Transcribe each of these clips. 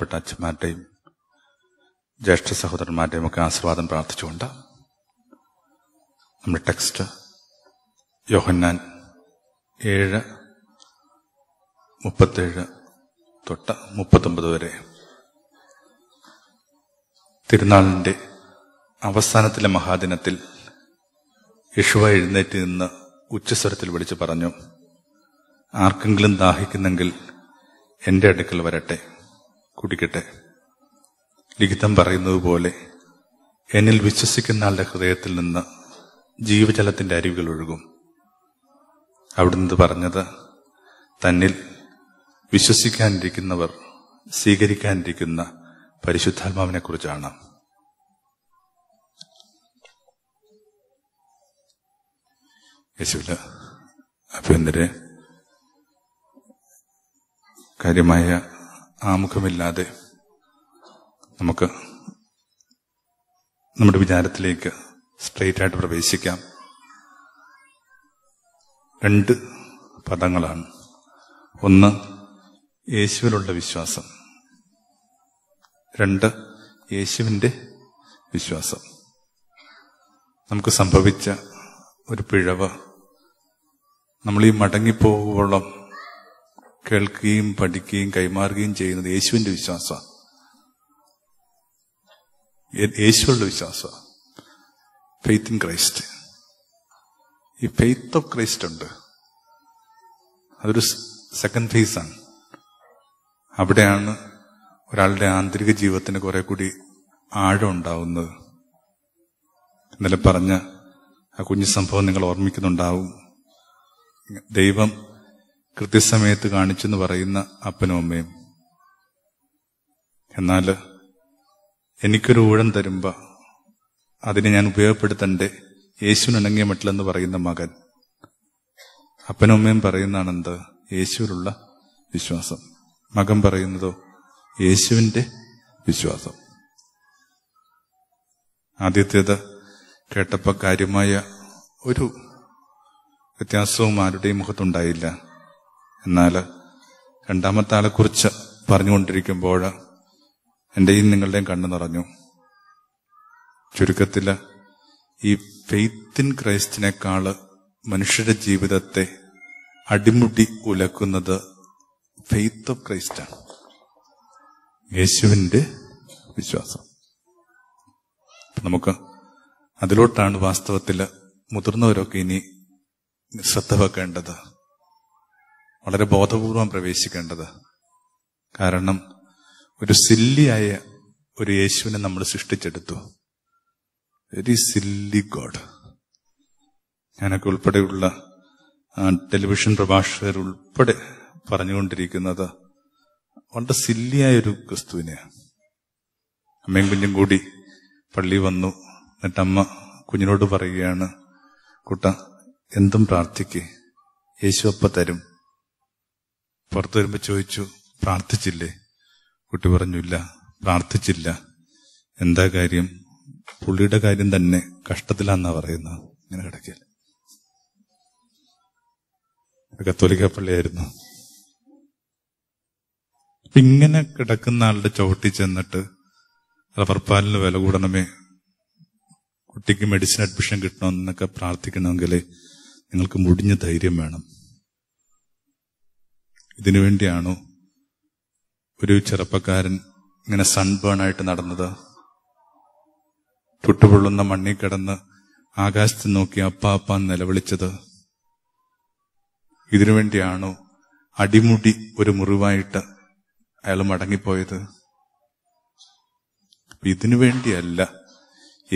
ബഹുമാനപ്പെട്ട അച്ഛന്മാരുടെയും ജ്യേഷ്ഠ സഹോദരന്മാരുടെയും ഒക്കെ ആശീർവാദം പ്രാർത്ഥിച്ചുകൊണ്ട് നമ്മുടെ ടെക്സ്റ്റ് യോഹന്നാൻ ഏഴ് മുപ്പത്തേഴ് തൊട്ട് മുപ്പത്തൊമ്പത് വരെ തിരുനാളിൻ്റെ അവസാനത്തിലെ മഹാദിനത്തിൽ യശുവ എഴുന്നേറ്റ് നിന്ന് ഉച്ചസ്വരത്തിൽ വിളിച്ചു പറഞ്ഞു ആർക്കെങ്കിലും ദാഹിക്കുന്നെങ്കിൽ എൻ്റെ അടുക്കൽ വരട്ടെ കുടിക്കട്ടെ ലിഖിതം പറയുന്നത് പോലെ എന്നിൽ വിശ്വസിക്കുന്ന ആളുടെ ഹൃദയത്തിൽ നിന്ന് ജീവജലത്തിന്റെ അരുവികൾ ഒഴുകും അവിടുന്ന് പറഞ്ഞത് തന്നിൽ വിശ്വസിക്കാനിരിക്കുന്നവർ സ്വീകരിക്കാനിരിക്കുന്ന പരിശുദ്ധാത്മാവിനെ കുറിച്ചാണ് യേശുവിന് അഭ്യന്തര കാര്യമായ ആമുഖമില്ലാതെ നമുക്ക് നമ്മുടെ വിചാരത്തിലേക്ക് സ്ട്രെയിറ്റ് ആയിട്ട് പ്രവേശിക്കാം രണ്ട് പദങ്ങളാണ് ഒന്ന് യേശുവിലുള്ള വിശ്വാസം രണ്ട് യേശുവിൻ്റെ വിശ്വാസം നമുക്ക് സംഭവിച്ച ഒരു പിഴവ് നമ്മൾ ഈ മടങ്ങിപ്പോകുവോളം കേൾക്കുകയും പഠിക്കുകയും കൈമാറുകയും ചെയ്യുന്നത് യേശുവിന്റെ വിശ്വാസമാണ് യേശുവിന്റെ വിശ്വാസമാണ് ഫെയ്ത്ത് ഇൻ ക്രൈസ്റ്റ് ഈ ഫെയ്ത്ത് ഓഫ് ക്രൈസ്റ്റ് ഉണ്ട് അതൊരു സെക്കൻഡ് ഫേസാണ് അവിടെയാണ് ഒരാളുടെ ആന്തരിക ജീവിതത്തിന് കുറെ കൂടി ആഴം ഉണ്ടാവുന്നത് ഇന്നലെ പറഞ്ഞ ആ കുഞ്ഞു സംഭവം നിങ്ങൾ ഓർമ്മിക്കുന്നുണ്ടാവും ദൈവം കൃത്യസമയത്ത് കാണിച്ചെന്ന് പറയുന്ന അപ്പനും അമ്മയും എന്നാൽ എനിക്കൊരു ഊഴം തരുമ്പോൾ അതിനെ ഞാൻ ഉപയോഗപ്പെടുത്തണ്ടേ യേശുവിനിണങ്ങിയ മട്ടിലെന്ന് പറയുന്ന മകൻ അപ്പനും അമ്മയും പറയുന്നതാണെന്ത് യേശുവിലുള്ള വിശ്വാസം മകൻ പറയുന്നതോ യേശുവിൻ്റെ വിശ്വാസം ആദ്യത്തേത് കേട്ടപ്പോൾ കാര്യമായ ഒരു വ്യത്യാസവും ആരുടെയും മുഖത്തുണ്ടായില്ല എന്നാൽ രണ്ടാമത്തെ ആളെക്കുറിച്ച് പറഞ്ഞുകൊണ്ടിരിക്കുമ്പോൾ എൻ്റെയും നിങ്ങളുടെയും കണ്ണു നിറഞ്ഞു ചുരുക്കത്തിൽ ഈ ഫെയ്ത്ത് ഇൻ ക്രൈസ്റ്റിനേക്കാൾ മനുഷ്യരുടെ ജീവിതത്തെ അടിമുടി ഉലക്കുന്നത് ഫെയ്ത്ത് ഓഫ് ക്രൈസ്റ്റാണ് യേശുവിൻ്റെ വിശ്വാസം നമുക്ക് അതിലോട്ടാണ് വാസ്തവത്തിൽ മുതിർന്നവരൊക്കെ ഇനി ശ്രദ്ധ വെക്കേണ്ടത് വളരെ ബോധപൂർവം പ്രവേശിക്കേണ്ടത് കാരണം ഒരു സില്ലിയായ ഒരു യേശുവിനെ നമ്മൾ സൃഷ്ടിച്ചെടുത്തു വെരി സില്ലി ഗോഡ് ഞാനൊക്കെ ഉൾപ്പെടെയുള്ള ടെലിവിഷൻ പ്രഭാഷകരുൾപ്പെടെ പറഞ്ഞുകൊണ്ടിരിക്കുന്നത് വളരെ സില്ലിയായ ഒരു ക്രിസ്തുവിനെയാണ് അമ്മയും കുഞ്ഞും കൂടി പള്ളി വന്നു എന്നിട്ട് അമ്മ കുഞ്ഞിനോട് പറയുകയാണ് കുട്ട എന്തും പ്രാർത്ഥിക്കേ യേശു അപ്പ തരും പുറത്തു വരുമ്പോൾ ചോദിച്ചു പ്രാർത്ഥിച്ചില്ലേ കുട്ടി പറഞ്ഞില്ല പ്രാർത്ഥിച്ചില്ല എന്താ കാര്യം പുള്ളിയുടെ കാര്യം തന്നെ കഷ്ടത്തിലാന്നാ പറയുന്നത് ഇങ്ങനെ കിടക്കില്ല കത്തോലിക്ക പള്ളിയായിരുന്നു ഇങ്ങനെ കിടക്കുന്ന ആളുടെ ചവിട്ടി ചെന്നിട്ട് റബർപാലിന് വില കൂടണമേ കുട്ടിക്ക് മെഡിസിൻ അഡ്മിഷൻ കിട്ടണമെന്നൊക്കെ പ്രാർത്ഥിക്കണമെങ്കിൽ നിങ്ങൾക്ക് മുടിഞ്ഞ ധൈര്യം വേണം ഇതിനു വേണ്ടിയാണോ ഒരു ചെറുപ്പക്കാരൻ ഇങ്ങനെ സൺബേണായിട്ട് നടന്നത് ചുട്ടുപൊള്ളുന്ന മണ്ണിൽ കിടന്ന് ആകാശത്ത് നോക്കി അപ്പ അപ്പ നിലവിളിച്ചത് ഇതിനു വേണ്ടിയാണോ അടിമുടി ഒരു മുറിവായിട്ട് അയാൾ മടങ്ങിപ്പോയത് ഇതിനു വേണ്ടിയല്ല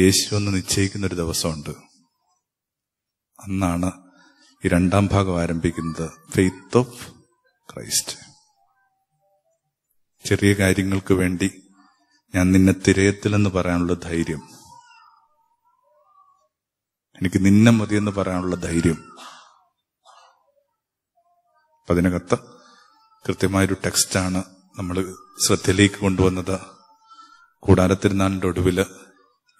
യേശു എന്ന് നിശ്ചയിക്കുന്ന ഒരു ദിവസമുണ്ട് അന്നാണ് ഈ രണ്ടാം ഭാഗം ആരംഭിക്കുന്നത് ഫെയ്ത്ത് ഓഫ് ക്രൈസ്റ്റ് ചെറിയ കാര്യങ്ങൾക്ക് വേണ്ടി ഞാൻ നിന്നെ തിരയത്തില്ലെന്ന് പറയാനുള്ള ധൈര്യം എനിക്ക് നിന്നെ മതിയെന്ന് പറയാനുള്ള ധൈര്യം അതിനകത്ത് കൃത്യമായൊരു ടെക്സ്റ്റാണ് നമ്മൾ ശ്രദ്ധയിലേക്ക് കൊണ്ടുവന്നത് കൂടാരത്തിരുന്നാളിൻ്റെ ഒടുവിൽ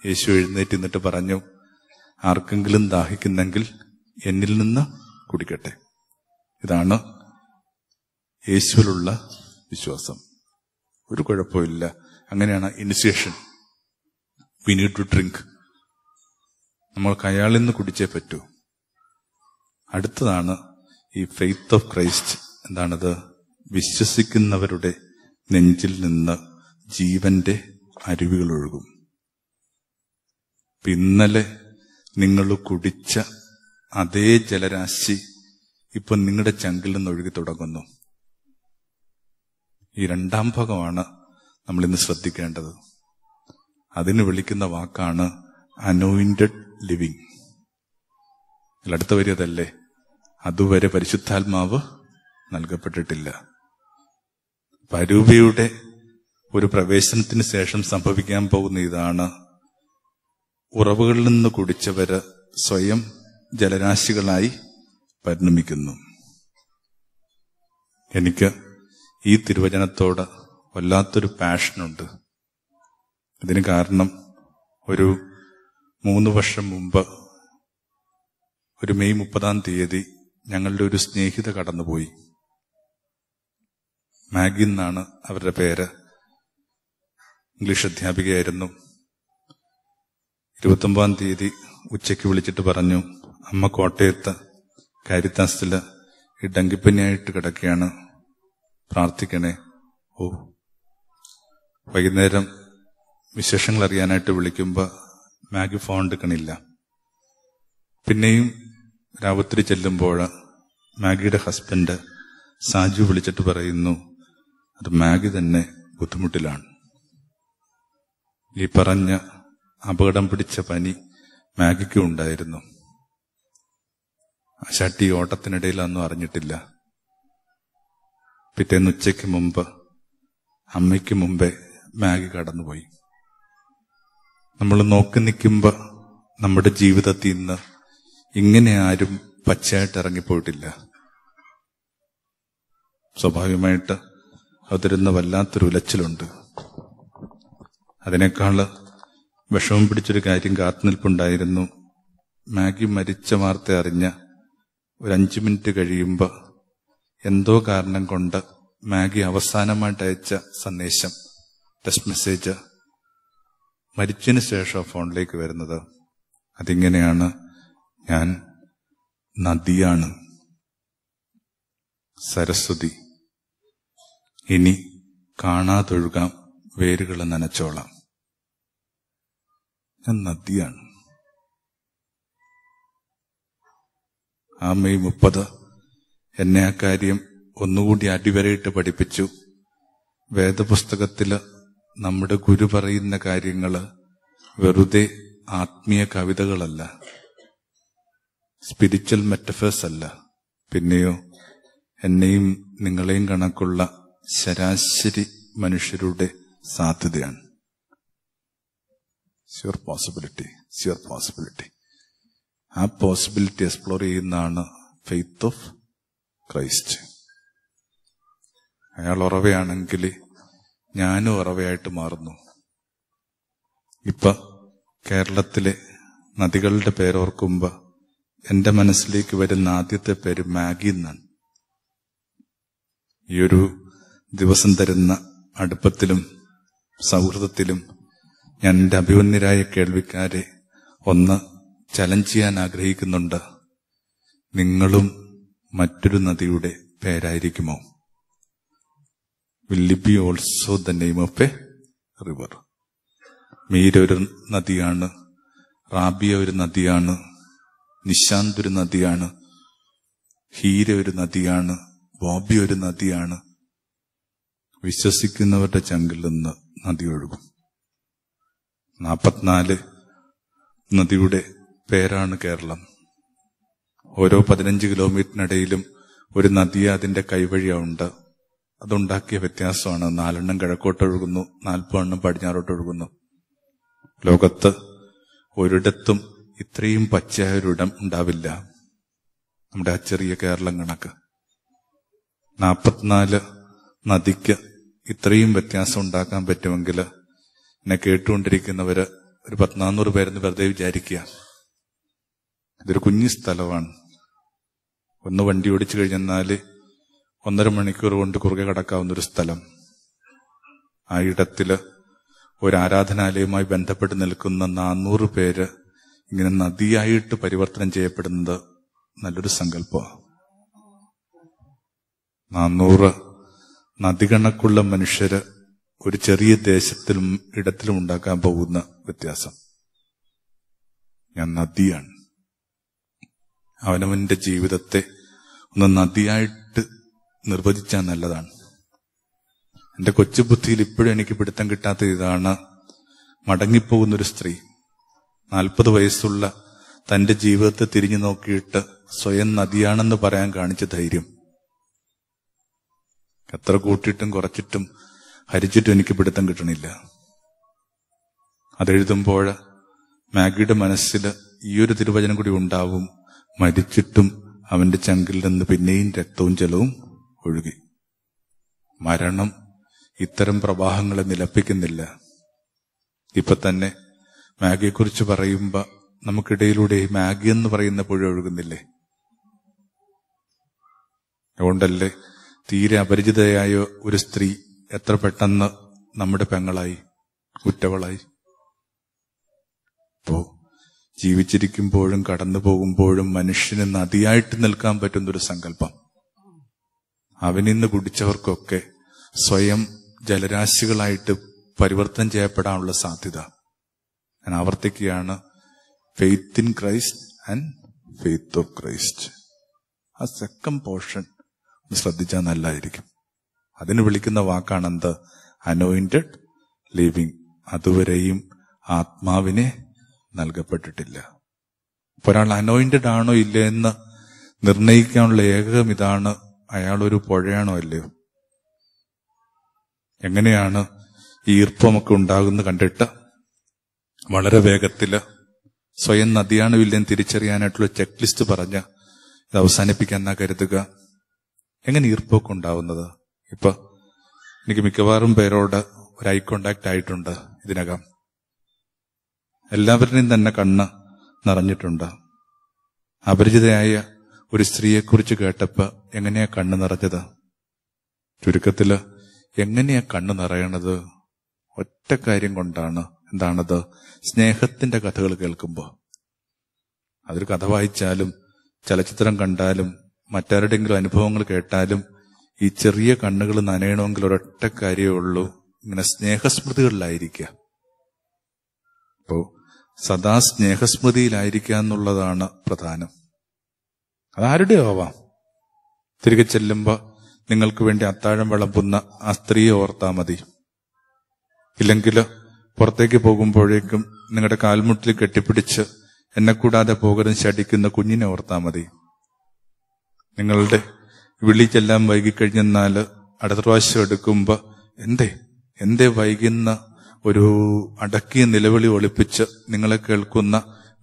യേശു എഴുന്നേറ്റ് നിന്നിട്ട് പറഞ്ഞു ആർക്കെങ്കിലും ദാഹിക്കുന്നെങ്കിൽ എന്നിൽ നിന്ന് കുടിക്കട്ടെ ഇതാണ് യേശുവിലുള്ള വിശ്വാസം ഒരു കുഴപ്പമില്ല അങ്ങനെയാണ് initiation we need to drink നമ്മൾ അയാളിൽ നിന്ന് കുടിച്ചേ പറ്റൂ അടുത്തതാണ് ഈ ഫെയ്ത്ത് ഓഫ് ക്രൈസ്റ്റ് എന്താണത് വിശ്വസിക്കുന്നവരുടെ നെഞ്ചിൽ നിന്ന് ജീവന്റെ അരുവികൾ ഒഴുകും പിന്നലെ നിങ്ങൾ കുടിച്ച അതേ ജലരാശി ഇപ്പം നിങ്ങളുടെ ചങ്കിൽ നിന്ന് ഒഴുകി തുടങ്ങുന്നു ഈ രണ്ടാം ഭാഗമാണ് നമ്മൾ ഇന്ന് ശ്രദ്ധിക്കേണ്ടത് അതിന് വിളിക്കുന്ന വാക്കാണ് അനോയിന്റഡ് ലിവിങ് അടുത്ത വരിയതല്ലേ അതുവരെ പരിശുദ്ധാത്മാവ് നൽകപ്പെട്ടിട്ടില്ല പരൂപയുടെ ഒരു പ്രവേശനത്തിന് ശേഷം സംഭവിക്കാൻ പോകുന്ന ഇതാണ് ഉറവുകളിൽ നിന്ന് കുടിച്ചവര് സ്വയം ജലരാശികളായി പരിണമിക്കുന്നു എനിക്ക് ഈ തിരുവചനത്തോട് വല്ലാത്തൊരു പാഷനുണ്ട് ഇതിന് കാരണം ഒരു മൂന്ന് വർഷം മുമ്പ് ഒരു മെയ് മുപ്പതാം തീയതി ഞങ്ങളുടെ ഒരു സ്നേഹിത കടന്നുപോയി മാഗി എന്നാണ് അവരുടെ പേര് ഇംഗ്ലീഷ് അധ്യാപികയായിരുന്നു ഇരുപത്തൊമ്പതാം തീയതി ഉച്ചയ്ക്ക് വിളിച്ചിട്ട് പറഞ്ഞു അമ്മ കോട്ടയത്ത് കാരിത്താസിൽ ഈ ഡങ്കിപ്പനിയായിട്ട് കിടക്കുകയാണ് പ്രാർത്ഥിക്കണേ ഓ വൈകുന്നേരം വിശേഷങ്ങൾ അറിയാനായിട്ട് വിളിക്കുമ്പോൾ മാഗി ഫോൺ എടുക്കണില്ല പിന്നെയും രാവത്രി ചെല്ലുമ്പോൾ മാഗിയുടെ ഹസ്ബൻഡ് സാജു വിളിച്ചിട്ട് പറയുന്നു അത് മാഗി തന്നെ ബുദ്ധിമുട്ടിലാണ് ഈ പറഞ്ഞ അപകടം പിടിച്ച പനി മാഗിക്കും ഉണ്ടായിരുന്നു ആ ഷട്ടി ഓട്ടത്തിനിടയിലൊന്നും അറിഞ്ഞിട്ടില്ല പിറ്റേന്ന് ഉച്ചയ്ക്ക് മുമ്പ് അമ്മയ്ക്ക് മുമ്പേ മാഗി കടന്നുപോയി നമ്മൾ നോക്കി നിൽക്കുമ്പോൾ നമ്മുടെ ജീവിതത്തിൽ നിന്ന് ഇങ്ങനെ ആരും പച്ചയായിട്ട് ഇറങ്ങിപ്പോയിട്ടില്ല സ്വാഭാവികമായിട്ട് അതിരുന്ന വല്ലാത്തൊരു ഉലച്ചിലുണ്ട് അതിനേക്കാൾ വിഷമം പിടിച്ചൊരു കാര്യം കാത്തുനിൽപ്പുണ്ടായിരുന്നു മാഗി മരിച്ച വാർത്ത അറിഞ്ഞ ഒരു അഞ്ചു മിനിറ്റ് കഴിയുമ്പോൾ എന്തോ കാരണം കൊണ്ട് മാഗി അവസാനമായിട്ട് അയച്ച സന്ദേശം ടെക്സ്റ്റ് മെസ്സേജ് മരിച്ചതിന് ശേഷം ഫോണിലേക്ക് വരുന്നത് അതിങ്ങനെയാണ് ഞാൻ നദിയാണ് സരസ്വതി ഇനി കാണാതൊഴുകാം വേരുകൾ നനച്ചോളാം ഞാൻ നദിയാണ് ആ മെയ് മുപ്പത് എന്നെ ആ കാര്യം ഒന്നുകൂടി അടിവരയിട്ട് പഠിപ്പിച്ചു വേദപുസ്തകത്തിൽ നമ്മുടെ ഗുരു പറയുന്ന കാര്യങ്ങൾ വെറുതെ ആത്മീയ കവിതകളല്ല സ്പിരിച്വൽ മെറ്റഫേഴ്സ് അല്ല പിന്നെയോ എന്നെയും നിങ്ങളെയും കണക്കുള്ള ശരാശരി മനുഷ്യരുടെ സാധ്യതയാണ് സ്യുവർ പോസിബിലിറ്റി സ്യുവർ പോസിബിലിറ്റി ആ പോസിബിലിറ്റി എക്സ്പ്ലോർ ചെയ്യുന്നതാണ് ഫെയ്ത്ത് ഓഫ് ക്രൈസ്റ്റ് അയാൾ ഉറവയാണെങ്കിൽ ഞാനും ഉറവയായിട്ട് മാറുന്നു ഇപ്പൊ കേരളത്തിലെ നദികളുടെ പേരോർക്കുമ്പോ എന്റെ മനസ്സിലേക്ക് വരുന്ന ആദ്യത്തെ പേര് മാഗി എന്നാണ് ഈ ഒരു ദിവസം തരുന്ന അടുപ്പത്തിലും സൗഹൃദത്തിലും ഞാൻ എൻ്റെ അഭിമന്യരായ കേൾവിക്കാരെ ഒന്ന് ചലഞ്ച് ചെയ്യാൻ ആഗ്രഹിക്കുന്നുണ്ട് നിങ്ങളും മറ്റൊരു നദിയുടെ പേരായിരിക്കുമോ will it be also the name of a river Meera ഒരു നദിയാണ് റാബിയ ഒരു നദിയാണ് നിശാന്ത് ഒരു നദിയാണ് ഹീര ഒരു നദിയാണ് ബോബി ഒരു നദിയാണ് വിശ്വസിക്കുന്നവരുടെ ചങ്കിൽ നിന്ന് നദി ഒഴുകും നാൽപ്പത്തിനാല് നദിയുടെ പേരാണ് കേരളം ഓരോ പതിനഞ്ച് കിലോമീറ്ററിനിടയിലും ഒരു നദി അതിന്റെ കൈവഴിയുണ്ട് അതുണ്ടാക്കിയ വ്യത്യാസമാണ് നാലെണ്ണം കിഴക്കോട്ടൊഴുകുന്നു നാൽപ്പതെണ്ണം ഒഴുകുന്നു ലോകത്ത് ഒരിടത്തും ഇത്രയും പച്ചയായ ഉണ്ടാവില്ല നമ്മുടെ ആ ചെറിയ കേരളം കണക്ക് നാൽപ്പത്തിനാല് നദിക്ക് ഇത്രയും വ്യത്യാസം ഉണ്ടാക്കാൻ പറ്റുമെങ്കിൽ എന്നെ കേട്ടുകൊണ്ടിരിക്കുന്നവര് ഒരു പത്ത് പേരെന്ന് വെറുതെ വിചാരിക്കുക ഇതൊരു കുഞ്ഞു സ്ഥലമാണ് ഒന്ന് വണ്ടി ഓടിച്ചു കഴിഞ്ഞാൽ ഒന്നര മണിക്കൂർ കൊണ്ട് കുറുകെ കടക്കാവുന്ന ഒരു സ്ഥലം ആ ഇടത്തിൽ ഒരു ആരാധനാലയവുമായി ബന്ധപ്പെട്ട് നിൽക്കുന്ന നാനൂറ് പേര് ഇങ്ങനെ നദിയായിട്ട് പരിവർത്തനം ചെയ്യപ്പെടുന്നത് നല്ലൊരു സങ്കല്പമാണ് നാനൂറ് നദികണക്കുള്ള മനുഷ്യര് ഒരു ചെറിയ ദേശത്തിലും ഇടത്തിലും ഉണ്ടാക്കാൻ പോകുന്ന വ്യത്യാസം ഞാൻ നദിയാണ് അവനവന്റെ ജീവിതത്തെ ഒന്ന് നദിയായിട്ട് നിർവചിച്ചാൽ നല്ലതാണ് എന്റെ കൊച്ചു ബുദ്ധിയിൽ ഇപ്പോഴും എനിക്ക് പിടുത്തം കിട്ടാത്ത ഇതാണ് മടങ്ങിപ്പോകുന്നൊരു സ്ത്രീ നാൽപ്പത് വയസ്സുള്ള തന്റെ ജീവിതത്തെ തിരിഞ്ഞു നോക്കിയിട്ട് സ്വയം നദിയാണെന്ന് പറയാൻ കാണിച്ച ധൈര്യം എത്ര കൂട്ടിയിട്ടും കുറച്ചിട്ടും ഹരിച്ചിട്ടും എനിക്ക് പിടുത്തം കിട്ടണില്ല അതെഴുതുമ്പോൾ മാഗിയുടെ മനസ്സിൽ ഈ ഒരു തിരുവചനം കൂടി ഉണ്ടാവും മരിച്ചിട്ടും അവന്റെ ചങ്കിൽ നിന്ന് പിന്നെയും രക്തവും ജലവും ഒഴുകി മരണം ഇത്തരം പ്രവാഹങ്ങളെ നിലപ്പിക്കുന്നില്ല ഇപ്പൊ തന്നെ മാഗിയെക്കുറിച്ച് പറയുമ്പോൾ നമുക്കിടയിലൂടെ മാഗി എന്ന് പറയുന്ന പുഴ ഒഴുകുന്നില്ലേ അതുകൊണ്ടല്ലേ തീരെ അപരിചിതയായ ഒരു സ്ത്രീ എത്ര പെട്ടെന്ന് നമ്മുടെ പെങ്ങളായി കുറ്റവളായി പോ ജീവിച്ചിരിക്കുമ്പോഴും കടന്നു പോകുമ്പോഴും മനുഷ്യന് നദിയായിട്ട് നിൽക്കാൻ പറ്റുന്ന ഒരു സങ്കല്പം അവനിന്ന് കുടിച്ചവർക്കൊക്കെ സ്വയം ജലരാശികളായിട്ട് പരിവർത്തനം ചെയ്യപ്പെടാനുള്ള സാധ്യത ഞാൻ ആവർത്തിക്കുകയാണ് faith in Christ and faith of Christ ആ സെക്കൻഡ് പോർഷൻ ശ്രദ്ധിച്ചാൽ നല്ലതായിരിക്കും അതിന് വിളിക്കുന്ന വാക്കാണെന്ത് അനോയിന്റഡ് ലിവിങ് അതുവരെയും ആത്മാവിനെ നൽകപ്പെട്ടിട്ടില്ല ഒരാൾ അനോയിന്റഡ് ആണോ ഇല്ല എന്ന് നിർണയിക്കാനുള്ള ഏകകം ഇതാണ് അയാളൊരു പുഴയാണോ അല്ലയോ എങ്ങനെയാണ് ഈ ഈർപ്പമൊക്കെ ഉണ്ടാകുന്നത് കണ്ടിട്ട് വളരെ വേഗത്തിൽ സ്വയം നദിയാണോ ഇല്ലെന്ന് തിരിച്ചറിയാനായിട്ടുള്ള ചെക്ക് ലിസ്റ്റ് പറഞ്ഞ് ഇത് അവസാനിപ്പിക്കാൻ എന്നാ കരുതുക എങ്ങനെ ഈർപ്പമൊക്കെ ഉണ്ടാവുന്നത് ഇപ്പൊ എനിക്ക് മിക്കവാറും പേരോട് ഒരു ഐ കോണ്ടാക്ട് ആയിട്ടുണ്ട് ഇതിനകം എല്ലാവരുടെയും തന്നെ കണ്ണ് നിറഞ്ഞിട്ടുണ്ട് അപരിചിതയായ ഒരു സ്ത്രീയെക്കുറിച്ച് കേട്ടപ്പോൾ എങ്ങനെയാ കണ്ണ് നിറഞ്ഞത് ചുരുക്കത്തിൽ എങ്ങനെയാ കണ്ണ് നിറയണത് ഒറ്റ കാര്യം കൊണ്ടാണ് എന്താണത് സ്നേഹത്തിന്റെ കഥകൾ കേൾക്കുമ്പോൾ അതൊരു കഥ വായിച്ചാലും ചലച്ചിത്രം കണ്ടാലും മറ്റാരുടെങ്കിലും അനുഭവങ്ങൾ കേട്ടാലും ഈ ചെറിയ കണ്ണുകൾ നനയണമെങ്കിൽ ഒരൊറ്റ കാര്യമേ ഉള്ളൂ ഇങ്ങനെ സ്നേഹസ്മൃതികളിലായിരിക്കുക അപ്പോൾ സദാ സ്നേഹസ്മൃതിയിലായിരിക്കുക എന്നുള്ളതാണ് പ്രധാനം അതാരുടെ ആവാം തിരികെ ചെല്ലുമ്പോൾ നിങ്ങൾക്ക് വേണ്ടി അത്താഴം വിളമ്പുന്ന ആ സ്ത്രീയെ ഓർത്താൽ മതി ഇല്ലെങ്കിൽ പുറത്തേക്ക് പോകുമ്പോഴേക്കും നിങ്ങളുടെ കാൽമുട്ടിൽ കെട്ടിപ്പിടിച്ച് എന്നെ കൂടാതെ പോകരുത് ശടിക്കുന്ന കുഞ്ഞിനെ ഓർത്താൽ മതി നിങ്ങളുടെ വിളിച്ചെല്ലാം വൈകിക്കഴിഞ്ഞെന്നാൽ അടുത്ത പ്രാവശ്യം എടുക്കുമ്പോൾ എന്തേ എന്തേ വൈകുന്ന ഒരു അടക്കിയ നിലവിളി ഒളിപ്പിച്ച് നിങ്ങളെ കേൾക്കുന്ന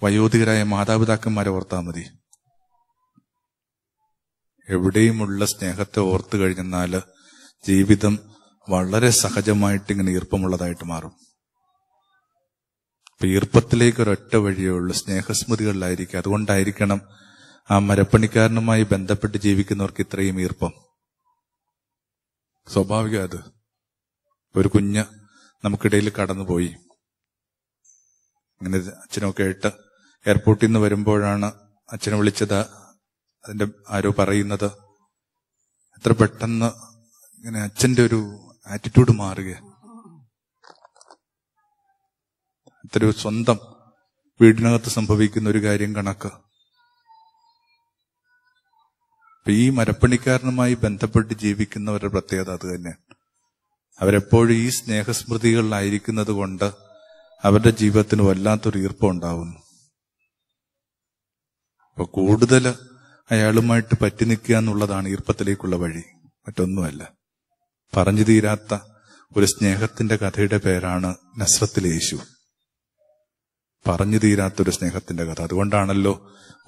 വയോധികരായ മാതാപിതാക്കന്മാരെ ഓർത്താൽ മതി എവിടെയുമുള്ള സ്നേഹത്തെ ഓർത്തു കഴിഞ്ഞെന്നാൽ ജീവിതം വളരെ സഹജമായിട്ട് ഇങ്ങനെ ഈർപ്പമുള്ളതായിട്ട് മാറും ഈർപ്പത്തിലേക്ക് ഒരൊറ്റ വഴിയേ സ്നേഹസ്മൃതികളിലായിരിക്കും അതുകൊണ്ടായിരിക്കണം ആ മരപ്പണിക്കാരനുമായി ബന്ധപ്പെട്ട് ജീവിക്കുന്നവർക്ക് ഇത്രയും ഈർപ്പം സ്വാഭാവിക അത് ഒരു കുഞ്ഞ് നമുക്കിടയിൽ കടന്നുപോയി അങ്ങനെ അച്ഛനൊക്കെ ആയിട്ട് എയർപോർട്ടിൽ നിന്ന് വരുമ്പോഴാണ് അച്ഛനെ വിളിച്ചത് അതിന്റെ ആരോ പറയുന്നത് എത്ര പെട്ടെന്ന് ഇങ്ങനെ അച്ഛന്റെ ഒരു ആറ്റിറ്റ്യൂഡ് മാറുക അത്ര സ്വന്തം വീടിനകത്ത് സംഭവിക്കുന്ന ഒരു കാര്യം കണക്ക് ഈ മരപ്പണിക്കാരനുമായി ബന്ധപ്പെട്ട് ജീവിക്കുന്നവരുടെ പ്രത്യേകത അത് തന്നെ അവരെപ്പോഴും ഈ സ്നേഹസ്മൃതികളിലായിരിക്കുന്നത് കൊണ്ട് അവരുടെ ജീവിതത്തിന് വല്ലാത്തൊരു ഈർപ്പം ഉണ്ടാവുന്നു അപ്പൊ കൂടുതൽ അയാളുമായിട്ട് പറ്റി നിൽക്കുക എന്നുള്ളതാണ് ഈർപ്പത്തിലേക്കുള്ള വഴി മറ്റൊന്നുമല്ല പറഞ്ഞു തീരാത്ത ഒരു സ്നേഹത്തിന്റെ കഥയുടെ പേരാണ് നസ്രത്തിലെ യേശു പറഞ്ഞു തീരാത്തൊരു സ്നേഹത്തിന്റെ കഥ അതുകൊണ്ടാണല്ലോ